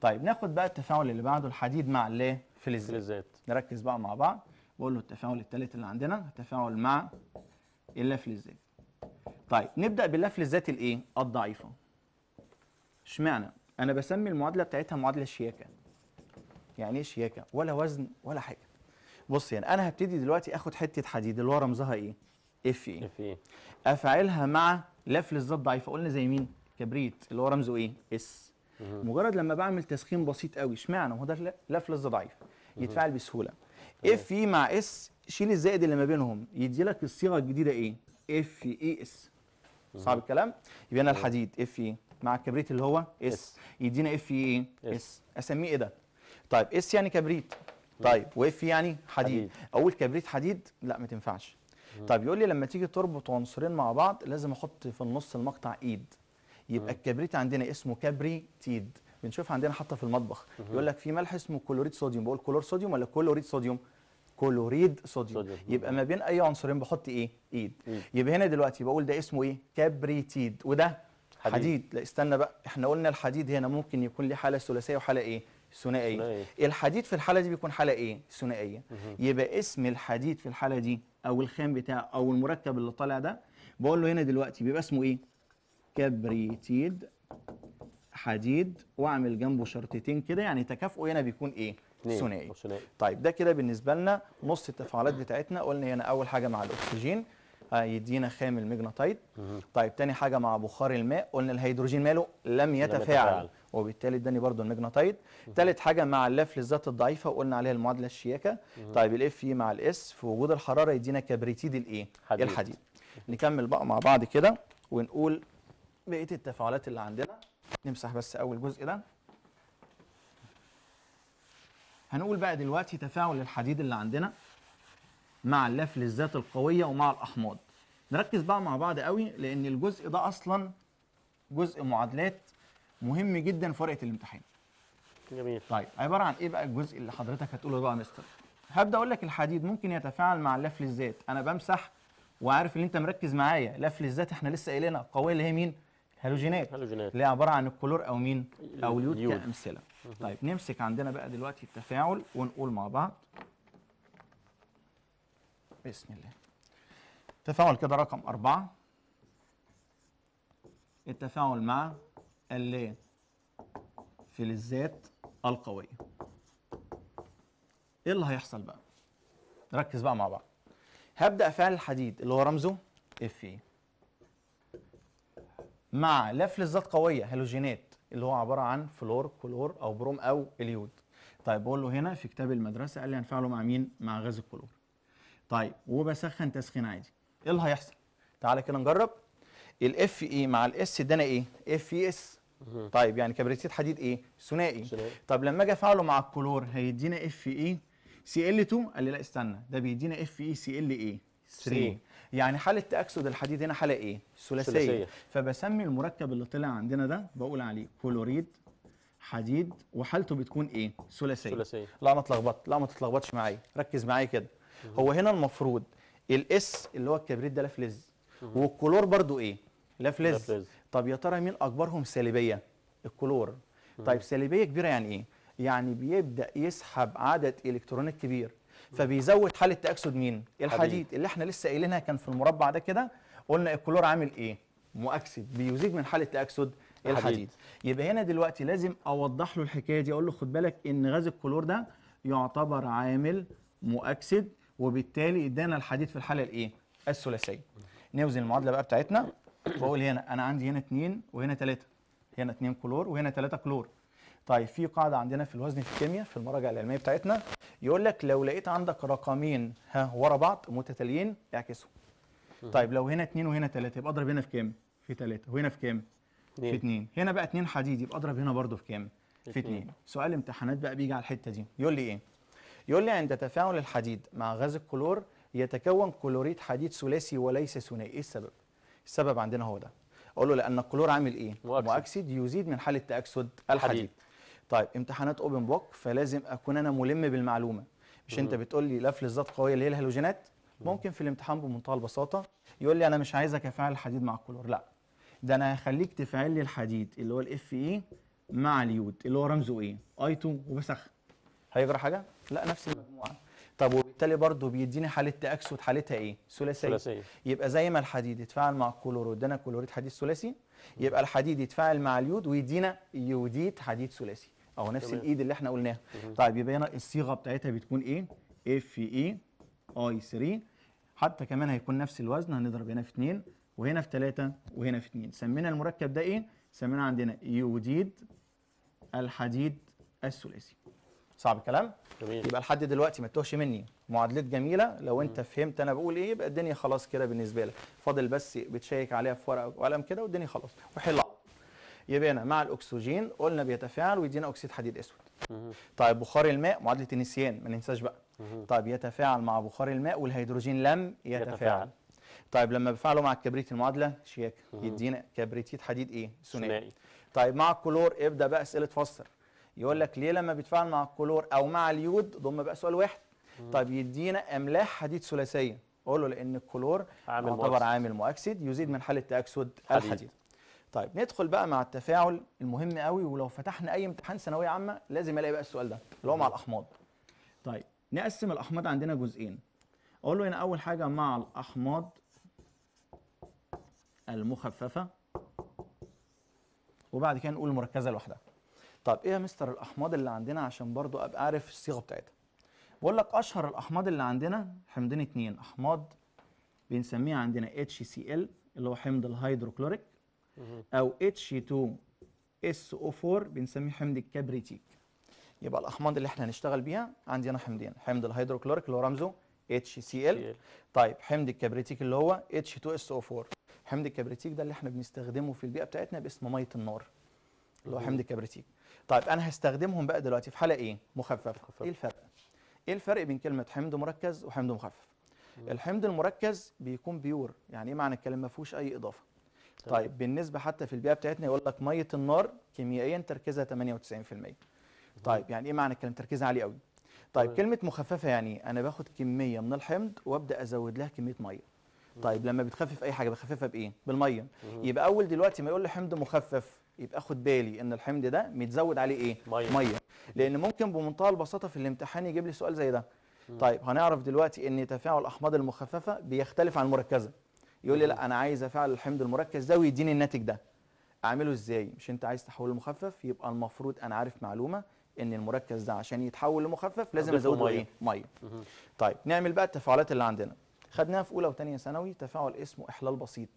طيب ناخد بقى التفاعل اللي بعده الحديد مع الايه فلزات نركز بقى مع بعض بقول له التفاعل الثالث اللي عندنا تفاعل مع اللافلزات طيب نبدا باللافلزات الايه الضعيفه اشمعنى انا بسمي المعادله بتاعتها معادله شياكه يعني ايه شياكه ولا وزن ولا حاجه بص يعني انا هبتدي دلوقتي اخد حته حديد اللي هو رمزها ايه اف اي اف اي افعلها مع لف للذات ضعيفه قلنا زي مين كبريت اللي هو رمزه ايه اس مجرد لما بعمل تسخين بسيط قوي اشمعنى ما هو ده لف للذات ضعيف يتفاعل بسهوله اف اي مع اس شيل الزائد اللي ما بينهم يدي لك الصيغه الجديده ايه اف اي اس صعب الكلام يبقى انا الحديد اف اي مع الكبريت اللي هو اس يدينا اف اي ايه؟ اس اسميه ايه ده طيب اس يعني كبريت طيب واف يعني حديد. حديد اقول كبريت حديد لا ما تنفعش طيب يقول لي لما تيجي تربط عنصرين مع بعض لازم احط في النص المقطع ايد يبقى الكبريت عندنا اسمه كبريتيد بنشوف عندنا حتى في المطبخ يقول لك في ملح اسمه كلوريد صوديوم بقول كلور صوديوم ولا كلوريد صوديوم كلوريد صوديوم يبقى ما بين اي عنصرين بحط ايه ايد يبقى هنا دلوقتي بقول ده اسمه ايه كبريتيد وده حديد. حديد لا استنى بقى احنا قلنا الحديد هنا ممكن يكون ليه حاله ثلاثيه وحاله ايه ثنائيه الحديد في الحاله دي بيكون حاله ايه ثنائيه يبقى اسم الحديد في الحاله دي او الخام بتاعه او المركب اللي طالع ده بقول له هنا دلوقتي بيبقى اسمه ايه كبريتيد حديد واعمل جنبه شرطتين كده يعني تكافؤه هنا بيكون ايه ثنائي طيب ده كده بالنسبه لنا نص التفاعلات بتاعتنا قلنا هنا اول حاجه مع الاكسجين آه، يدينا خام المجناطيد طيب تاني حاجه مع بخار الماء قلنا الهيدروجين ماله لم يتفاعل لم وبالتالي اداني برضو المجناطيد ثالث حاجه مع للذات الضعيفه وقلنا عليها المعادله الشياكه طيب الاف اي مع الاس في وجود الحراره يدينا كبريتيد الايه الحديد نكمل بقى مع بعض كده ونقول بقيه التفاعلات اللي عندنا نمسح بس اول جزء ده هنقول بقى دلوقتي تفاعل الحديد اللي عندنا مع للذات القويه ومع الاحماض نركز بقى مع بعض قوي لان الجزء ده اصلا جزء معادلات مهم جدا في ورقه الامتحان جميل طيب عباره عن ايه بقى الجزء اللي حضرتك هتقوله بقى يا مستر هبدا اقول لك الحديد ممكن يتفاعل مع للذات انا بمسح وعارف ان انت مركز معايا للذات احنا لسه قايلينها القويه اللي هي مين الهالوجينات الهالوجينات اللي هي عباره عن الكلور او مين او اليود كامثله طيب نمسك عندنا بقى دلوقتي التفاعل ونقول مع بعض بسم الله تفاعل كده رقم أربعة التفاعل مع اللا فلزات القوية ايه اللي هيحصل بقى؟ ركز بقى مع بعض هبدأ فعل الحديد اللي هو رمزه اف مع لا فلزات قوية هالوجينات اللي هو عبارة عن فلور كلور أو بروم أو اليود طيب بقول له هنا في كتاب المدرسة قال لي هنفعله مع مين؟ مع غاز الكلور طيب وبسخن تسخين عادي ايه اللي هيحصل تعالى كده نجرب الاف اي e مع الاس ادانا ايه اف اي اس طيب يعني كبريتيت حديد ايه ثنائي طب لما اجي افعله مع الكلور هيدينا اف اي سي ال 2 قال لي لا استنى ده بيدينا اف اي سي ال ايه 3 يعني حاله تاكسد الحديد هنا حاله ايه ثلاثيه فبسمي المركب اللي طلع عندنا ده بقول عليه كلوريد حديد وحالته بتكون ايه ثلاثيه لا ما تتلخبط، لا ما تتلخبطش معايا ركز معايا كده هو هنا المفروض الاس اللي هو الكبريت ده لافلز والكلور برضو ايه لافلز طب يا ترى مين اكبرهم سالبيه الكلور طيب سالبيه كبيره يعني ايه يعني بيبدا يسحب عدد الكترونات كبير فبيزود حاله تاكسد مين الحديد اللي احنا لسه قايلينها كان في المربع ده كده قلنا الكلور عامل ايه مؤكسد بيزيد من حاله تاكسد الحديد يبقى هنا دلوقتي لازم اوضح له الحكايه دي اقول له خد بالك ان غاز الكلور ده يعتبر عامل مؤكسد وبالتالي ادانا الحديد في الحاله الايه الثلاثيه نوزن المعادله بقى بتاعتنا واقول هنا انا عندي هنا اثنين وهنا ثلاثه. هنا اثنين كلور وهنا ثلاثه كلور طيب في قاعده عندنا في الوزن في الكيمياء في المراجع العلميه بتاعتنا يقول لك لو لقيت عندك رقمين ها ورا بعض متتاليين اعكسهم طيب لو هنا اثنين وهنا ثلاثه يبقى اضرب هنا في كام في ثلاثه وهنا في كام في اثنين. هنا بقى اثنين حديد يبقى اضرب هنا برده في كام في اثنين. سؤال امتحانات بقى بيجي على الحته دي يقول لي ايه يقول لي عند تفاعل الحديد مع غاز الكلور يتكون كلوريد حديد ثلاثي وليس ثنائي ايه السبب السبب عندنا هو ده اقول له لان الكلور عامل ايه مؤكسد, مؤكسد يزيد من حاله تاكسد الحديد حديد. طيب امتحانات اوبن بوك فلازم اكون انا ملم بالمعلومه مش انت بتقول لي لا فلزات قويه اللي هي الهالوجينات ممكن في الامتحان بمنتهى البساطه يقول لي انا مش عايزك افعل الحديد مع الكلور لا ده انا هخليك تفعل لي الحديد اللي هو الاف اي مع اليود اللي هو رمزه ايه اي 2 وبسخن هيجرى حاجه لا نفس المجموعه طب وبالتالي برضه بيديني حاله تاكسد حالتها ايه ثلاثيه ثلاثيه يبقى زي ما الحديد يتفاعل مع الكلور وادانا كلوريد حديد ثلاثي يبقى الحديد يتفاعل مع اليود ويدينا يوديد حديد ثلاثي او نفس طبعا. الايد اللي احنا قلناها طيب يبقى هنا الصيغه بتاعتها بتكون ايه اف اي اي 3 حتى كمان هيكون نفس الوزن هنضرب هنا في 2 وهنا في 3 وهنا في 2 سمينا المركب ده ايه سمينا عندنا يوديد الحديد الثلاثي صعب الكلام جميل. يبقى لحد دلوقتي ما تتوهش مني معادلات جميله لو انت م. فهمت انا بقول ايه يبقى الدنيا خلاص كده بالنسبه لك فاضل بس بتشيك عليها في ورقه وقلم كده والدنيا خلاص وحل يبقى انا مع الاكسجين قلنا بيتفاعل ويدينا اكسيد حديد اسود طيب بخار الماء معادله النسيان ما ننساش بقى طيب يتفاعل مع بخار الماء والهيدروجين لم يتفاعل, يتفاعل. طيب لما بفعله مع الكبريت المعادله شياكه يدينا كبريتيت حديد ايه ثنائي طيب مع الكلور ابدا بقى اسئله فسر يقول لك ليه لما بيتفاعل مع الكلور او مع اليود ضم بقى سؤال واحد طب يدينا املاح حديد ثلاثيه اقول له لان الكلور عامل يعتبر مؤكسد. عامل مؤكسد يزيد من حاله تاكسد الحديد طيب ندخل بقى مع التفاعل المهم قوي ولو فتحنا اي امتحان ثانويه عامه لازم الاقي بقى السؤال ده اللي هو مع الاحماض طيب نقسم الاحماض عندنا جزئين اقول له هنا اول حاجه مع الاحماض المخففه وبعد كده نقول المركزه لوحدها طب ايه يا مستر الاحماض اللي عندنا عشان برضو ابقى عارف الصيغه بتاعتها بقول لك اشهر الاحماض اللي عندنا حمضين اتنين احماض بنسميها عندنا HCl اللي هو حمض الهيدروكلوريك او H2SO4 بنسميه حمض الكبريتيك يبقى الاحماض اللي احنا هنشتغل بيها عندنا حمضين حمض الهيدروكلوريك اللي هو رمزه HCl طيب حمض الكبريتيك اللي هو H2SO4 حمض الكبريتيك ده اللي احنا بنستخدمه في البيئه بتاعتنا باسم ميه النار اللي هو حمض الكبريتيك طيب انا هستخدمهم بقى دلوقتي في حاله ايه مخففه مخفف. ايه الفرق ايه الفرق بين كلمه حمض مركز وحمض مخفف الحمض المركز بيكون بيور يعني ايه معنى الكلام ما فيهوش اي اضافه طيب. طيب بالنسبه حتى في البيئه بتاعتنا يقول لك ميه النار كيميائيا تركيزها 98% طيب يعني ايه معنى الكلام تركيزها عالي قوي طيب كلمه مخففه يعني انا باخد كميه من الحمض وابدا ازود لها كميه ميه طيب لما بتخفف اي حاجه بخففها بايه بالميه يبقى اول دلوقتي ما يقول لي حمض مخفف يبقى خد بالي ان الحمض ده متزود عليه ايه ميه, مية. لان ممكن بمنتهى البساطه في الامتحان يجيب لي سؤال زي ده مم. طيب هنعرف دلوقتي ان تفاعل الاحماض المخففه بيختلف عن المركزه يقول لي لا انا عايز افعل الحمض المركز ده ويديني الناتج ده اعمله ازاي مش انت عايز تحوله لمخفف يبقى المفروض انا عارف معلومه ان المركز ده عشان يتحول لمخفف لازم ازوده ايه ميه طيب نعمل بقى التفاعلات اللي عندنا خدناها في اولى وثانيه ثانوي تفاعل اسمه احلال بسيط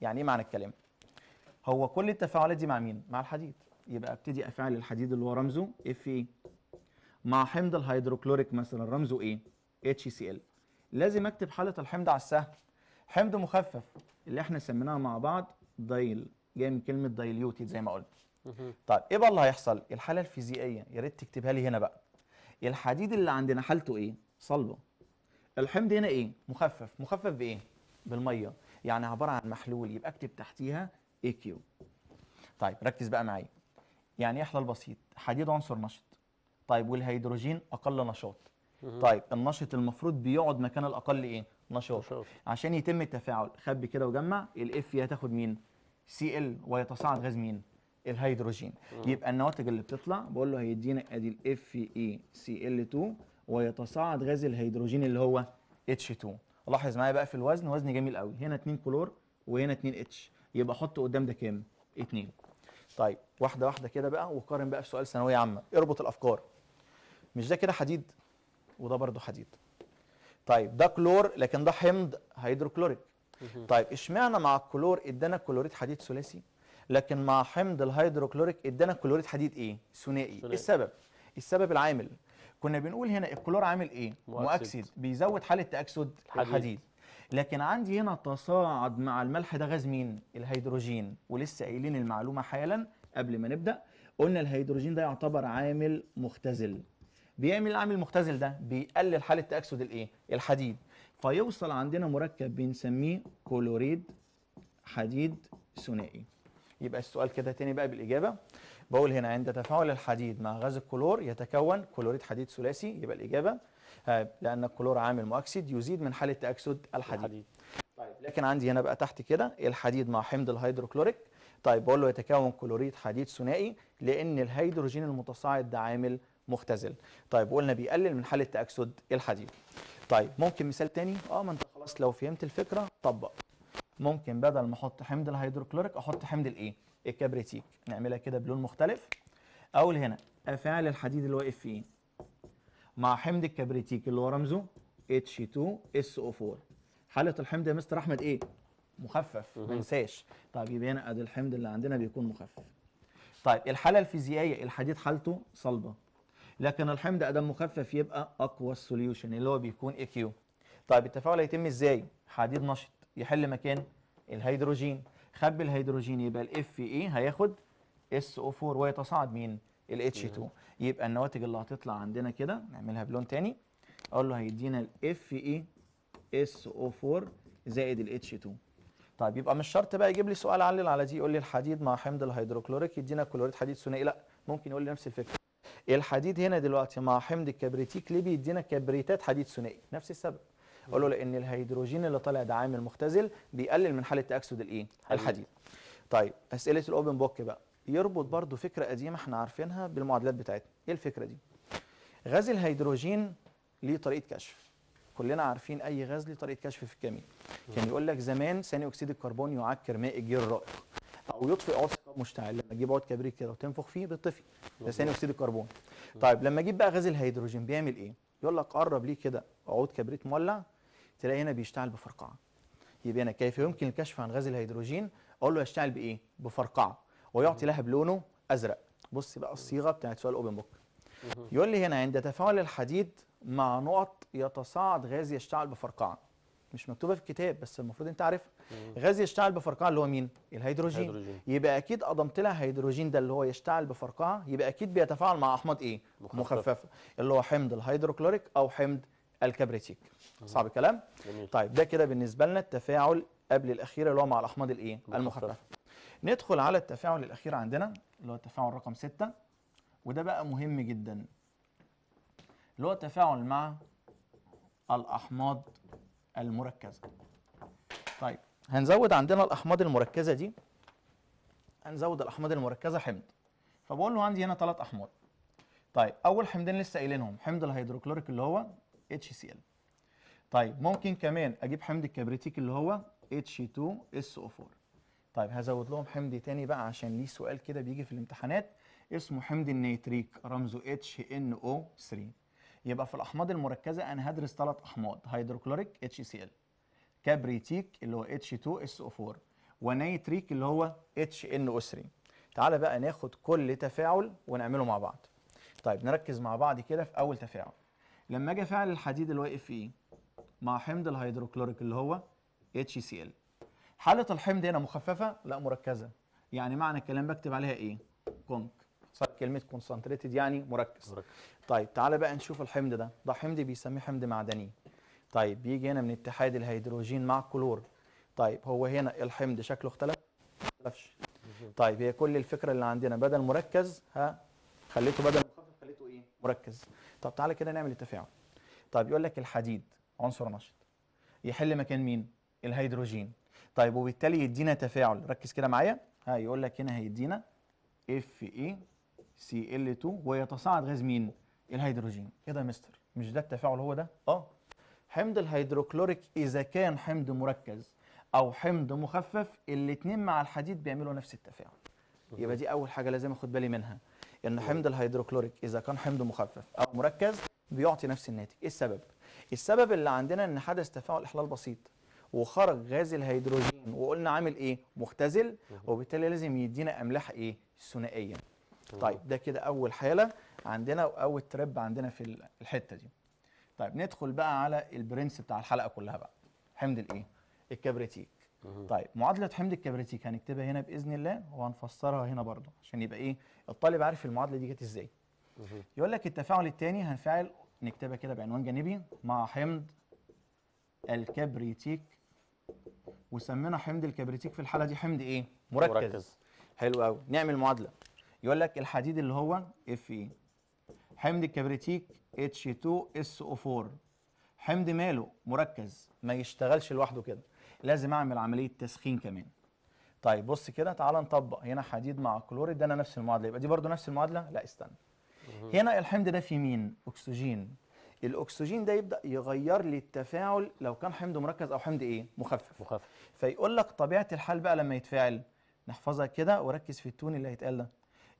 يعني ايه معنى الكلام هو كل التفاعلات دي مع مين؟ مع الحديد يبقى ابتدي افعل الحديد اللي هو رمزه اف اي مع حمض الهيدروكلوريك مثلا رمزه ايه؟ اتش سي ال لازم اكتب حاله الحمض على السهم حمض مخفف اللي احنا سميناها مع بعض دايل جاي من كلمه دايليوتد زي ما قلت طيب ايه بقى اللي هيحصل؟ الحاله الفيزيائيه يا ريت تكتبها لي هنا بقى الحديد اللي عندنا حالته ايه؟ صلبه الحمض هنا ايه؟ مخفف مخفف بايه؟ بالميه يعني عباره عن محلول يبقى اكتب تحتيها اي كيو طيب ركز بقى معايا يعني ايه احلال بسيط حديد عنصر نشط طيب والهيدروجين اقل نشاط طيب النشط المفروض بيقعد مكان الاقل ايه نشاط عشان يتم التفاعل خبي كده وجمع الاف هتاخد مين سي ال ويتصاعد غاز مين الهيدروجين يبقى النواتج اللي بتطلع بقول له هيدينا ادي الاف اي سي ال 2 e ويتصاعد غاز الهيدروجين اللي هو اتش 2 لاحظ معايا بقى في الوزن وزن جميل قوي هنا 2 كلور وهنا 2 اتش يبقى حط قدام ده كام؟ 2 طيب واحده واحده كده بقى وقارن بقى في سؤال ثانويه عامه اربط الافكار مش ده كده حديد وده برضه حديد طيب ده كلور لكن ده حمض هيدروكلوريك طيب اشمعنى مع الكلور ادانا كلوريت حديد ثلاثي لكن مع حمض الهيدروكلوريك ادانا كلوريت حديد ايه ثنائي السبب السبب العامل كنا بنقول هنا الكلور عامل ايه مؤكسد بيزود حاله تاكسد الحديد, الحديد. لكن عندي هنا تصاعد مع الملح ده غاز مين الهيدروجين ولسه قايلين المعلومه حالا قبل ما نبدا قلنا الهيدروجين ده يعتبر عامل مختزل بيعمل العامل المختزل ده بيقلل حاله تاكسد الايه الحديد فيوصل عندنا مركب بنسميه كلوريد حديد ثنائي يبقى السؤال كده تاني بقى بالاجابه بقول هنا عند تفاعل الحديد مع غاز الكلور يتكون كلوريد حديد ثلاثي يبقى الاجابه آه، لأن الكلور عامل مؤكسد يزيد من حالة تأكسد الحديد, الحديد. طيب لكن عندي هنا بقى تحت كده الحديد مع حمض الهيدروكلوريك طيب بقول له يتكون كلوريد حديد ثنائي لأن الهيدروجين المتصاعد ده عامل مختزل طيب قلنا بيقلل من حالة تأكسد الحديد طيب ممكن مثال تاني اه ما انت خلاص لو فهمت الفكرة طبق ممكن بدل ما احط حمض الهيدروكلوريك احط حمض الايه الكبريتيك نعملها كده بلون مختلف اقول هنا افعل الحديد اللي واقف فيه مع حمض الكبريتيك اللي هو رمزه H2SO4 حاله الحمض يا مستر احمد ايه مخفف ما تنساش طيب يبقى هنا ادي الحمض اللي عندنا بيكون مخفف طيب الحاله الفيزيائيه الحديد حالته صلبه لكن الحمض ادم مخفف يبقى اقوى السوليوشن اللي هو بيكون اي كيو طيب التفاعل هيتم ازاي حديد نشط يحل مكان الهيدروجين خبي الهيدروجين يبقى الاف اي هياخد SO4 ويتصاعد مين ال H2 يبقى النواتج اللي هتطلع عندنا كده نعملها بلون تاني اقول له هيدينا الاف اي اس او 4 زائد الاتش 2 طيب يبقى مش شرط بقى يجيب لي سؤال علل على دي يقول لي الحديد مع حمض الهيدروكلوريك يدينا كلوريد حديد ثنائي لا ممكن يقول لي نفس الفكره الحديد هنا دلوقتي مع حمض الكبريتيك ليه بيدينا كبريتات حديد ثنائي نفس السبب اقول له لان الهيدروجين اللي طالع ده عامل مختزل بيقلل من حاله تاكسد الايه e، الحديد طيب اسئله الاوبن بوك بقى يربط برضو فكرة قديمة احنا عارفينها بالمعادلات بتاعتنا ايه الفكرة دي غاز الهيدروجين ليه طريقة كشف كلنا عارفين اي غاز ليه طريقة كشف في الكيمياء كان يقول لك زمان ثاني اكسيد الكربون يعكر ماء الجير الرائق او يطفئ عود مشتعل لما تجيب عود كبريت كده وتنفخ فيه بيطفي ده ثاني اكسيد الكربون طيب لما اجيب بقى غاز الهيدروجين بيعمل ايه يقول لك قرب ليه كده عود كبريت مولع تلاقي هنا بيشتعل بفرقعه يبقى انا كيف يمكن الكشف عن غاز الهيدروجين اقول له يشتعل بايه بفرقعه ويعطي لها بلونه ازرق بص بقى الصيغه بتاعت سؤال اوبن بوك يقول لي هنا عند تفاعل الحديد مع نقط يتصاعد غاز يشتعل بفرقعه مش مكتوبه في الكتاب بس المفروض انت عارفها غاز يشتعل بفرقعه اللي هو مين الهيدروجين يبقى اكيد اضمت لها هيدروجين ده اللي هو يشتعل بفرقعه يبقى اكيد بيتفاعل مع احماض ايه مخففه, مخففة. اللي هو حمض الهيدروكلوريك او حمض الكبريتيك صعب الكلام جميل. طيب ده كده بالنسبه لنا التفاعل قبل الاخير اللي هو مع الاحماض الايه المخففه ندخل على التفاعل الاخير عندنا اللي هو التفاعل رقم 6 وده بقى مهم جدا اللي هو التفاعل مع الاحماض المركزه طيب هنزود عندنا الاحماض المركزه دي هنزود الاحماض المركزه حمض فبقول له عندي هنا ثلاث احماض طيب اول حمضين لسه قايلينهم حمض الهيدروكلوريك اللي هو HCl طيب ممكن كمان اجيب حمض الكبريتيك اللي هو H2SO4 طيب هزود لهم حمض تاني بقى عشان ليه سؤال كده بيجي في الامتحانات اسمه حمض النيتريك رمزه HNO3 يبقى في الاحماض المركزه انا هدرس ثلاث احماض هيدروكلوريك HCl كبريتيك اللي هو H2SO4 ونيتريك اللي هو HNO3 تعالى بقى ناخد كل تفاعل ونعمله مع بعض طيب نركز مع بعض كده في اول تفاعل لما اجي افعل الحديد اللي هو Fe مع حمض الهيدروكلوريك اللي هو HCl حاله الحمض هنا مخففه لا مركزه يعني معنى الكلام بكتب عليها ايه كونك صار كلمه كونسنتريتد يعني مركز. مركز طيب تعالى بقى نشوف الحمض ده ده حمض بيسميه حمض معدني طيب بيجي هنا من اتحاد الهيدروجين مع الكلور طيب هو هنا الحمض شكله اختلف اختلفش طيب هي كل الفكره اللي عندنا بدل مركز ها خليته بدل مخفف خليته ايه مركز طب تعالى كده نعمل التفاعل طيب يقول لك الحديد عنصر نشط يحل مكان مين الهيدروجين طيب وبالتالي يدينا تفاعل ركز كده معايا ها يقول لك هنا هيدينا اف اي سي ال 2 ويتصاعد غاز مين الهيدروجين ايه ده يا مستر مش ده التفاعل هو ده اه حمض الهيدروكلوريك اذا كان حمض مركز او حمض مخفف الاثنين مع الحديد بيعملوا نفس التفاعل يبقى دي اول حاجه لازم اخد بالي منها ان حمض الهيدروكلوريك اذا كان حمض مخفف او مركز بيعطي نفس الناتج ايه السبب السبب اللي عندنا ان حدث تفاعل احلال بسيط وخرج غاز الهيدروجين وقلنا عامل ايه مختزل وبالتالي لازم يدينا املاح ايه ثنائيه طيب ده كده اول حاله عندنا واول ترب عندنا في الحته دي طيب ندخل بقى على البرنس بتاع الحلقه كلها بقى حمض الايه الكبريتيك طيب معادله حمض الكبريتيك هنكتبها هنا باذن الله وهنفسرها هنا برضه عشان يبقى ايه الطالب عارف المعادله دي جت ازاي يقول لك التفاعل الثاني هنفعل نكتبها كده بعنوان جانبي مع حمض الكبريتيك وسمينا حمض الكبريتيك في الحاله دي حمض ايه مركز, مركز. حلو قوي نعمل معادله يقول لك الحديد اللي هو اف اي حمض الكبريتيك H2SO4 حمض ماله مركز ما يشتغلش لوحده كده لازم اعمل عمليه تسخين كمان طيب بص كده تعال نطبق هنا حديد مع كلور ده انا نفس المعادله يبقى دي برضو نفس المعادله لا استنى هنا الحمض ده فيه مين اكسجين الاكسجين ده يبدا يغير لي التفاعل لو كان حمض مركز او حمض ايه مخفف مخفف فيقول لك طبيعه الحال بقى لما يتفاعل نحفظها كده وركز في التون اللي هيتقال ده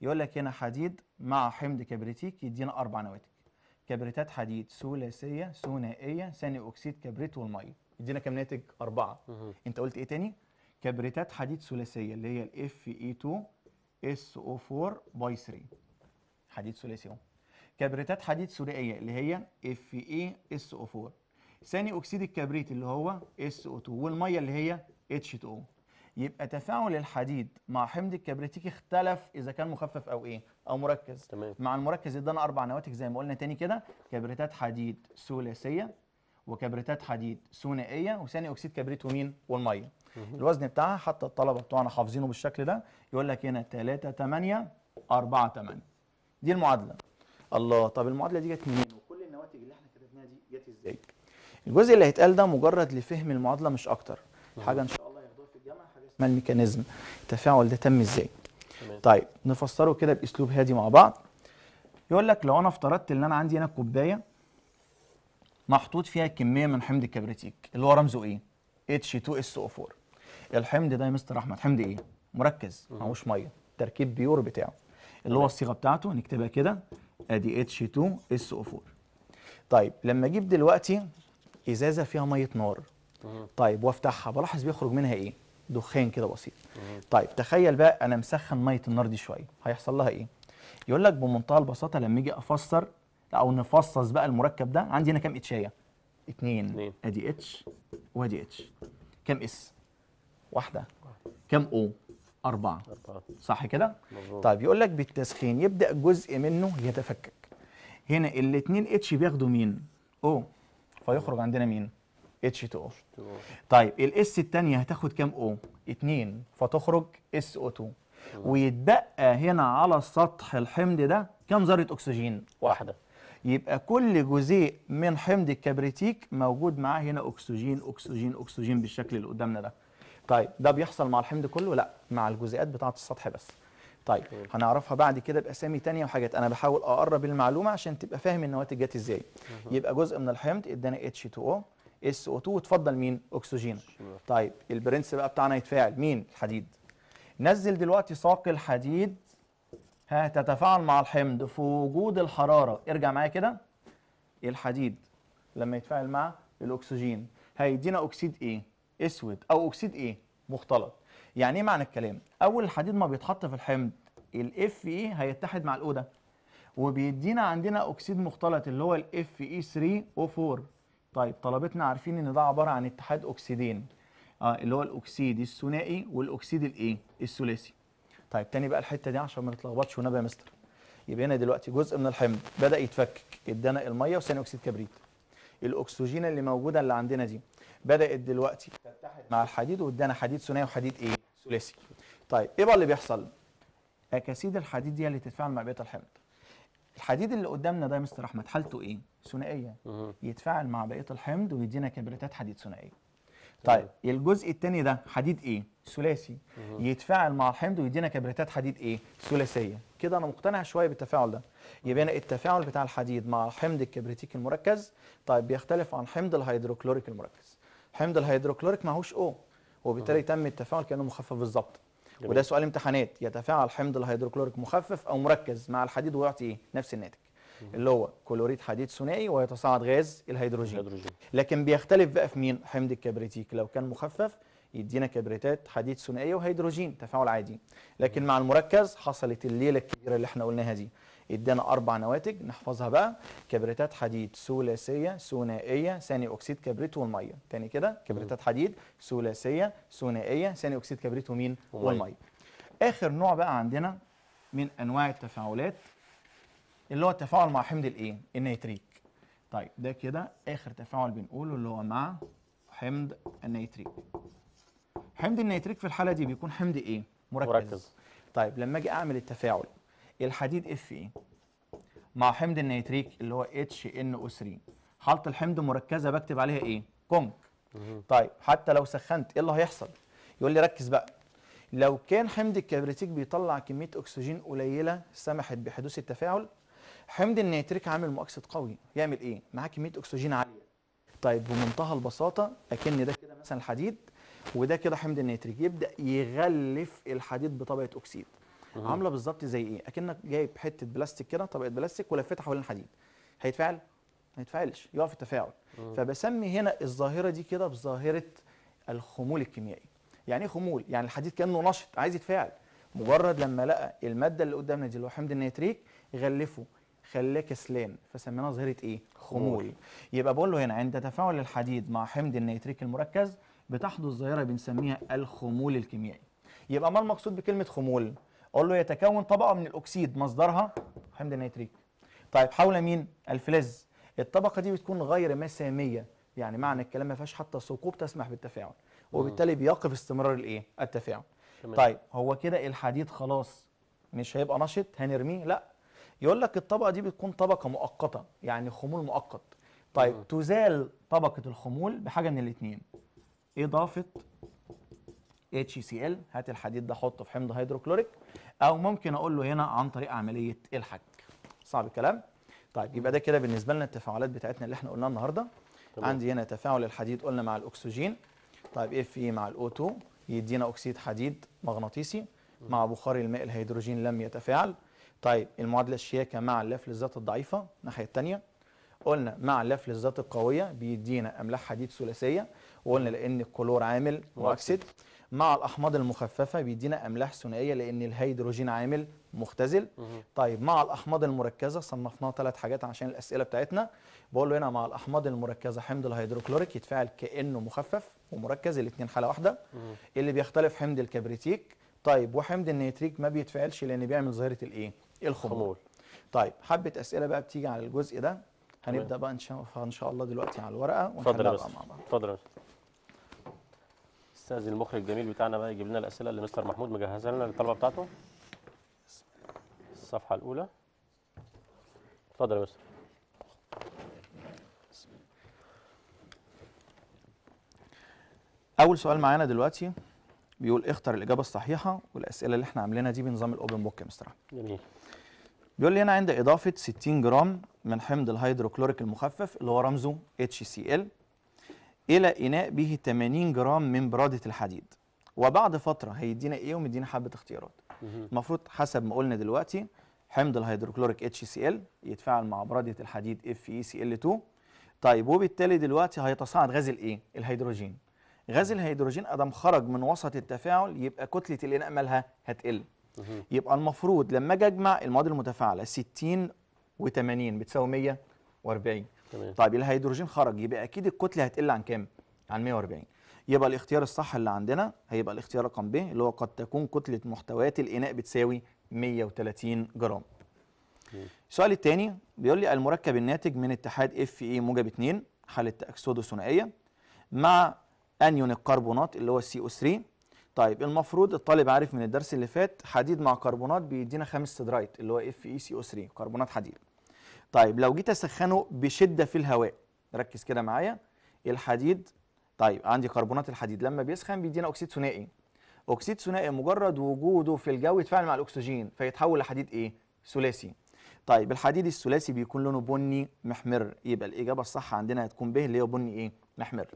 يقول لك هنا حديد مع حمض كبريتيك يدينا اربع نواتج كبريتات حديد ثلاثيه ثنائيه ثاني اكسيد كبريت والميه يدينا كام ناتج اربعه انت قلت ايه تاني كبريتات حديد ثلاثيه اللي هي الاف اي 2 SO4 باي 3 حديد ثلاثي اهو كبريتات حديد ثنائيه اللي هي اف اي اس او 4 ثاني اكسيد الكبريت اللي هو اس او 2 والميه اللي هي اتش 2 يبقى تفاعل الحديد مع حمض الكبريتيك اختلف اذا كان مخفف او ايه او مركز تمام. مع المركز ادانا اربع نواتج زي ما قلنا تاني كده كبريتات حديد ثلاثيه وكبريتات حديد ثنائيه وثاني اكسيد كبريت ومين والميه الوزن بتاعها حتى الطلبه بتوعنا حافظينه بالشكل ده يقول لك هنا 3 8 4 8 دي المعادله الله طب المعادله دي جت منين وكل النواتج اللي احنا كتبناها دي جت ازاي الجزء اللي هيتقال ده مجرد لفهم المعادله مش اكتر حاجه ان شاء الله ياخدوها في الجامعه حاجه اسمها الميكانيزم التفاعل ده تم ازاي طيب نفسره كده باسلوب هادي مع بعض يقول لك لو انا افترضت ان انا عندي هنا كوبايه محطوط فيها كميه من حمض الكبريتيك اللي هو رمزه ايه H2SO4 الحمض ده يا مستر احمد حمض ايه مركز معهوش ميه تركيب بيور بتاعه اللي هو الصيغه بتاعته نكتبها كده ادي اتش 2 اس او 4 طيب لما اجيب دلوقتي ازازه فيها ميه نار طيب وافتحها بلاحظ بيخرج منها ايه دخان كده بسيط طيب تخيل بقى انا مسخن ميه النار دي شويه هيحصل لها ايه يقول لك بمنتهى البساطه لما اجي افسر او نفصص بقى المركب ده عندي هنا كام اتشايه اتنين ادي آه، اتش وادي اتش كام اس واحده كام او أربعة, أربعة. صح كده؟ طيب يقول لك بالتسخين يبدأ جزء منه يتفكك هنا الاثنين اتش بياخدوا مين؟ او فيخرج عندنا مين؟ اتش 2 او طيب الاس الثانيه هتاخد كام او؟ اثنين فتخرج اس او 2 ويتبقى هنا على سطح الحمض ده كام ذره اكسجين؟ واحده يبقى كل جزيء من حمض الكبريتيك موجود معاه هنا اكسجين اكسجين اكسجين بالشكل اللي قدامنا ده طيب ده بيحصل مع الحمض كله لا مع الجزيئات بتاعه السطح بس طيب هنعرفها بعد كده باسامي تانية وحاجات انا بحاول اقرب المعلومه عشان تبقى فاهم النواتج جت ازاي يبقى جزء من الحمض ادانا H2O SO2 اتفضل مين اكسجين طيب البرنس بقى بتاعنا يتفاعل مين الحديد نزل دلوقتي ساق الحديد ها تتفاعل مع الحمض في وجود الحراره ارجع معايا كده الحديد لما يتفاعل مع الاكسجين هيدينا اكسيد ايه اسود او اكسيد ايه مختلط يعني ايه معنى الكلام اول الحديد ما بيتحط في الحمض الاف اي هيتحد مع الاو ده وبيدينا عندنا اكسيد مختلط اللي هو الاف اي 3 او 4 طيب طلبتنا عارفين ان ده عباره عن اتحاد اكسيدين اه اللي هو الاكسيد الثنائي والاكسيد الايه الثلاثي طيب تاني بقى الحته دي عشان ما نتلخبطش ونبقى مستر يبقى هنا دلوقتي جزء من الحمض بدا يتفكك ادانا الميه وثاني اكسيد كبريت الاكسجين اللي موجوده اللي عندنا دي بدات دلوقتي مع الحديد وادانا حديد ثنائي وحديد ايه ثلاثي طيب ايه بقى اللي بيحصل اكاسيد الحديد دي اللي تتفاعل مع بقيه الحمض الحديد اللي قدامنا ده يا مستر احمد حالته ايه ثنائيه يتفاعل مع بقيه الحمض ويدينا كبريتات حديد ثنائيه طيب الجزء الثاني ده حديد ايه ثلاثي يتفاعل مع الحمض ويدينا كبريتات حديد ايه ثلاثيه كده انا مقتنع شويه بالتفاعل ده يبقى انا التفاعل بتاع الحديد مع الحمض الكبريتيك المركز طيب بيختلف عن حمض الهيدروكلوريك المركز حمض الهيدروكلوريك معهوش او وبالتالي تم التفاعل كانه مخفف بالظبط وده سؤال امتحانات يتفاعل حمض الهيدروكلوريك مخفف او مركز مع الحديد ويعطي ايه نفس الناتج اللي هو كلوريد حديد ثنائي ويتصاعد غاز الهيدروجين الهيدروجين لكن بيختلف بقى في مين حمض الكبريتيك لو كان مخفف يدينا كبريتات حديد ثنائيه وهيدروجين تفاعل عادي لكن مع المركز حصلت الليله الكبيره اللي احنا قلناها دي ادانا اربع نواتج نحفظها بقى كبريتات حديد ثلاثيه ثنائيه ثاني اكسيد كبريت والميه تاني كده كبريتات حديد ثلاثيه ثنائيه ثاني اكسيد كبريت ومين والميه اخر نوع بقى عندنا من انواع التفاعلات اللي هو التفاعل مع حمض الايه النيتريك طيب ده كده اخر تفاعل بنقوله اللي هو مع حمض النيتريك حمض النيتريك في الحاله دي بيكون حمض ايه مركز, مركز. طيب لما اجي اعمل التفاعل الحديد اف اي مع حمض النيتريك اللي هو اتش ان او 3 حاله الحمض مركزه بكتب عليها ايه كونك طيب حتى لو سخنت ايه اللي هيحصل يقول لي ركز بقى لو كان حمض الكبريتيك بيطلع كميه اكسجين قليله سمحت بحدوث التفاعل حمض النيتريك عامل مؤكسد قوي يعمل ايه معاه كميه اكسجين عاليه طيب بمنتهى البساطه اكن ده كده مثلا الحديد وده كده حمض النيتريك يبدا يغلف الحديد بطبقه اكسيد عامله بالظبط زي ايه اكنك جايب حته بلاستيك كده طبقه بلاستيك ولفتها حوالين حديد هيتفاعل ما يتفاعلش يقف التفاعل فبسمي هنا الظاهره دي كده بظاهره الخمول الكيميائي يعني ايه خمول يعني الحديد كانه نشط عايز يتفاعل مجرد لما لقى الماده اللي قدامنا دي اللي هو حمض النيتريك غلفه خلاه كسلان فسميناها ظاهره ايه خمول يبقى بقول له هنا عند تفاعل الحديد مع حمض النيتريك المركز بتحدث ظاهره بنسميها الخمول الكيميائي يبقى ما المقصود بكلمه خمول اقول له يتكون طبقه من الاكسيد مصدرها حمض النيتريك طيب حول مين الفلز الطبقه دي بتكون غير مساميه يعني معنى الكلام ما فيهاش حتى ثقوب تسمح بالتفاعل وبالتالي بيقف استمرار الايه التفاعل طيب هو كده الحديد خلاص مش هيبقى نشط هنرميه لا يقول لك الطبقه دي بتكون طبقه مؤقته يعني خمول مؤقت طيب تزال طبقه الخمول بحاجه من الاثنين اضافه HCl e هات الحديد ده حطه في حمض هيدروكلوريك او ممكن اقول له هنا عن طريق عمليه الحك صعب الكلام طيب يبقى ده كده بالنسبه لنا التفاعلات بتاعتنا اللي احنا قلناها النهارده طبعا. عندي هنا تفاعل الحديد قلنا مع الاكسجين طيب اف اي e مع الاو 2 يدينا اكسيد حديد مغناطيسي مع بخار الماء الهيدروجين لم يتفاعل طيب المعادله الشياكه مع اللف للذات الضعيفه الناحيه الثانيه قلنا مع اللف للذات القويه بيدينا املاح حديد ثلاثيه وقلنا لان الكلور عامل مؤكسد مع الاحماض المخففه بيدينا املاح ثنائيه لان الهيدروجين عامل مختزل طيب مع الاحماض المركزه صنفناها ثلاث حاجات عشان الاسئله بتاعتنا بقول له هنا مع الاحماض المركزه حمض الهيدروكلوريك يتفاعل كانه مخفف ومركز الاثنين حاله واحده اللي بيختلف حمض الكبريتيك طيب وحمض النيتريك ما بيتفاعلش لان بيعمل ظاهره الايه الخمول طيب حبه اسئله بقى بتيجي على الجزء ده هنبدا بقى ان شاء الله دلوقتي على الورقه ونحلها مع بعض اتفضل الاستاذ المخرج الجميل بتاعنا بقى يجيب لنا الاسئله اللي مستر محمود مجهزها لنا للطلبه بتاعته الصفحه الاولى اتفضل يا مستر اول سؤال معانا دلوقتي بيقول اختر الاجابه الصحيحه والاسئله اللي احنا عاملينها دي بنظام الاوبن بوك يا مستر جميل بيقول لي هنا عند اضافه 60 جرام من حمض الهيدروكلوريك المخفف اللي هو رمزه HCl الى اناء به 80 جرام من براده الحديد وبعد فتره هيدينا ايه ومدينا حبه اختيارات المفروض حسب ما قلنا دلوقتي حمض الهيدروكلوريك اتش سي ال يتفاعل مع براده الحديد اف اي سي ال 2 طيب وبالتالي دلوقتي هيتصاعد غاز الايه الهيدروجين غاز الهيدروجين ادم خرج من وسط التفاعل يبقى كتله الاناء مالها هتقل يبقى المفروض لما اجي اجمع المواد المتفاعله 60 و80 بتساوي 140 تمام. طيب الهيدروجين خرج يبقى اكيد الكتله هتقل عن كام عن 140 يبقى الاختيار الصح اللي عندنا هيبقى الاختيار رقم ب اللي هو قد تكون كتله محتويات الاناء بتساوي 130 جرام السؤال الثاني بيقول لي المركب الناتج من اتحاد اف اي موجب 2 حاله اكسده ثنائيه مع انيون الكربونات اللي هو سي او 3 طيب المفروض الطالب عارف من الدرس اللي فات حديد مع كربونات بيدينا خمس سدرايت اللي هو اف اي سي او 3 كربونات حديد طيب لو جيت اسخنه بشده في الهواء ركز كده معايا الحديد طيب عندي كربونات الحديد لما بيسخن بيدينا اكسيد ثنائي اكسيد ثنائي مجرد وجوده في الجو يتفاعل مع الاكسجين فيتحول لحديد ايه ثلاثي طيب الحديد الثلاثي بيكون لونه بني محمر يبقى الاجابه الصح عندنا هتكون ب اللي هو بني ايه محمر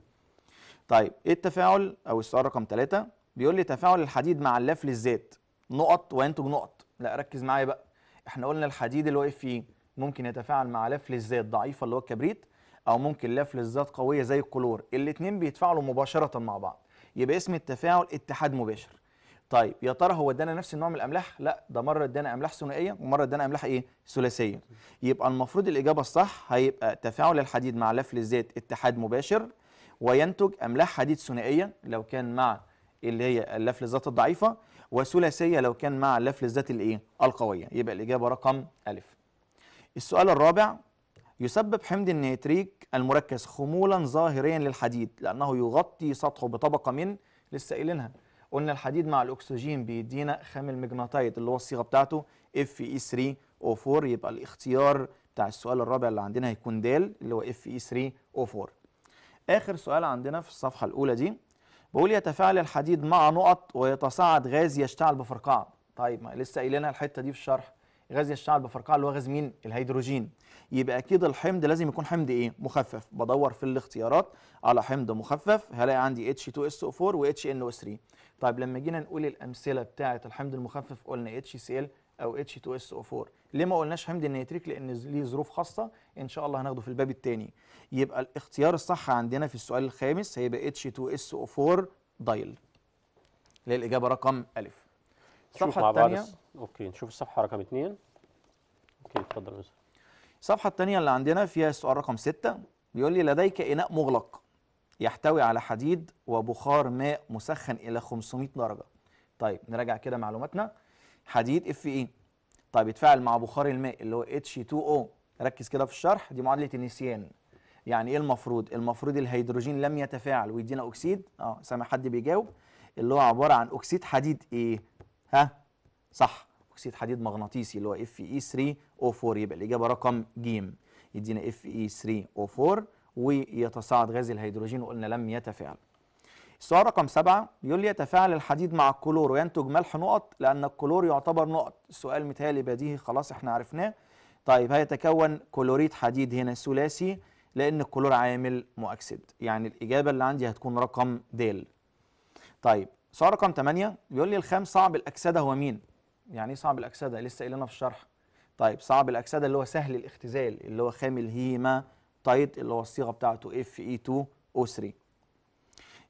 طيب ايه التفاعل او السؤال رقم 3 بيقول لي تفاعل الحديد مع اللف للذات نقط وينتج نقط لا ركز معايا بقى احنا قلنا الحديد اللي واقف فيه ممكن يتفاعل مع لفل الزاد ضعيفه اللي هو الكبريت او ممكن لفل الزاد قويه زي الكلور الاثنين بيتفاعلوا مباشره مع بعض يبقى اسم التفاعل اتحاد مباشر طيب يا ترى هو ادانا نفس النوع من الاملاح لا ده مره ادانا املاح ثنائيه ومره ادانا املاح ايه ثلاثيه يبقى المفروض الاجابه الصح هيبقى تفاعل الحديد مع لفل الزيت اتحاد مباشر وينتج املاح حديد ثنائيه لو كان مع اللي هي اللفل الذات الضعيفه وثلاثيه لو كان مع اللفل الذات الايه القويه يبقى الاجابه رقم ا السؤال الرابع يسبب حمض النيتريك المركز خمولا ظاهريا للحديد لأنه يغطي سطحه بطبقة من لسه قايلينها قلنا الحديد مع الأكسجين بيدينا خام المجناطيت اللي هو الصيغة بتاعته Fe3O4 يبقى الاختيار بتاع السؤال الرابع اللي عندنا هيكون د اللي هو Fe3O4 آخر سؤال عندنا في الصفحة الأولى دي بقول يتفاعل الحديد مع نقط ويتصاعد غاز يشتعل بفرقعة طيب ما لسه قايلينها الحتة دي في الشرح غاز الشعر بفرقع اللي هو غاز مين الهيدروجين يبقى اكيد الحمض لازم يكون حمض ايه مخفف بدور في الاختيارات على حمض مخفف هلاقي عندي H2SO4 و HNO3 طيب لما جينا نقول الامثله بتاعه الحمض المخفف قلنا HCl او H2SO4 ليه ما قلناش حمض النيتريك لان ليه ظروف خاصه ان شاء الله هناخده في الباب الثاني يبقى الاختيار الصح عندنا في السؤال الخامس هيبقى H2SO4 دايل اللي هي الاجابه رقم ا. الصفحه الثانيه اوكي نشوف الصفحه رقم 2 اوكي اتفضل يا الصفحه الثانيه اللي عندنا فيها السؤال رقم 6 بيقول لي لديك اناء مغلق يحتوي على حديد وبخار ماء مسخن الى 500 درجه طيب نراجع كده معلوماتنا حديد اف اي e. طيب يتفاعل مع بخار الماء اللي هو اتش 2 او ركز كده في الشرح دي معادله النسيان يعني ايه المفروض المفروض الهيدروجين لم يتفاعل ويدينا اكسيد اه سامع حد بيجاوب اللي هو عباره عن اكسيد حديد ايه ها صح اكسيد حديد مغناطيسي اللي هو اف اي 3 او 4 يبقى الاجابه رقم ج يدينا اف اي 3 او 4 ويتصاعد غاز الهيدروجين وقلنا لم يتفاعل السؤال رقم 7 بيقول لي يتفاعل الحديد مع الكلور وينتج ملح نقط لان الكلور يعتبر نقط السؤال متهيألي بديهي خلاص احنا عرفناه طيب هيتكون كلوريد حديد هنا ثلاثي لان الكلور عامل مؤكسد يعني الاجابه اللي عندي هتكون رقم د طيب سؤال رقم 8 بيقول لي الخام صعب الاكسده هو مين؟ يعني ايه صعب الاكسده؟ لسه قايلنا في الشرح. طيب صعب الاكسده اللي هو سهل الاختزال اللي هو خام الهيما تايت اللي هو الصيغه بتاعته اف اي 2 او 3.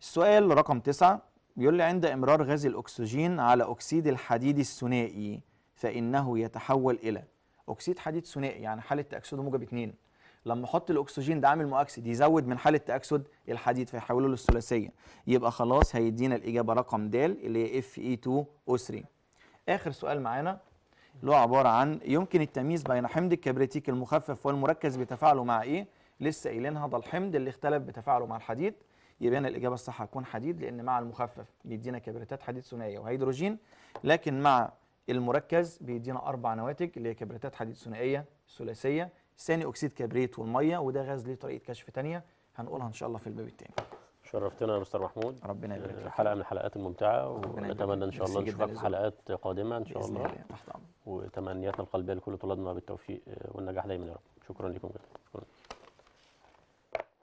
السؤال رقم 9 بيقول لي عند امرار غاز الاكسجين على اكسيد الحديد الثنائي فانه يتحول الى اكسيد حديد ثنائي يعني حاله تاكسده موجب 2 لما احط الاكسجين ده عامل مؤكسد يزود من حاله تاكسد الحديد فيحوله للثلاثيه يبقى خلاص هيدينا الاجابه رقم د اللي هي اف اي 2 او 3 اخر سؤال معانا اللي هو عباره عن يمكن التمييز بين حمض الكبريتيك المخفف والمركز بتفاعله مع ايه لسه قايلينها ده الحمض اللي اختلف بتفاعله مع الحديد يبقى هنا الاجابه الصح هتكون حديد لان مع المخفف بيدينا كبريتات حديد ثنائيه وهيدروجين لكن مع المركز بيدينا اربع نواتج اللي هي كبريتات حديد ثنائيه ثلاثيه ثاني اكسيد كبريت والميه وده غاز ليه طريقه كشف ثانيه هنقولها ان شاء الله في الباب الثاني شرفتنا يا مستر محمود ربنا يبارك فيك حلقه من الحلقات الممتعه ونتمنى ان شاء الله نشوفك في حلقات قادمه ان شاء الله تحت امرك وتمنياتنا القلبيه لكل طلابنا بالتوفيق والنجاح دايما يا رب شكرا لكم جدا شكرا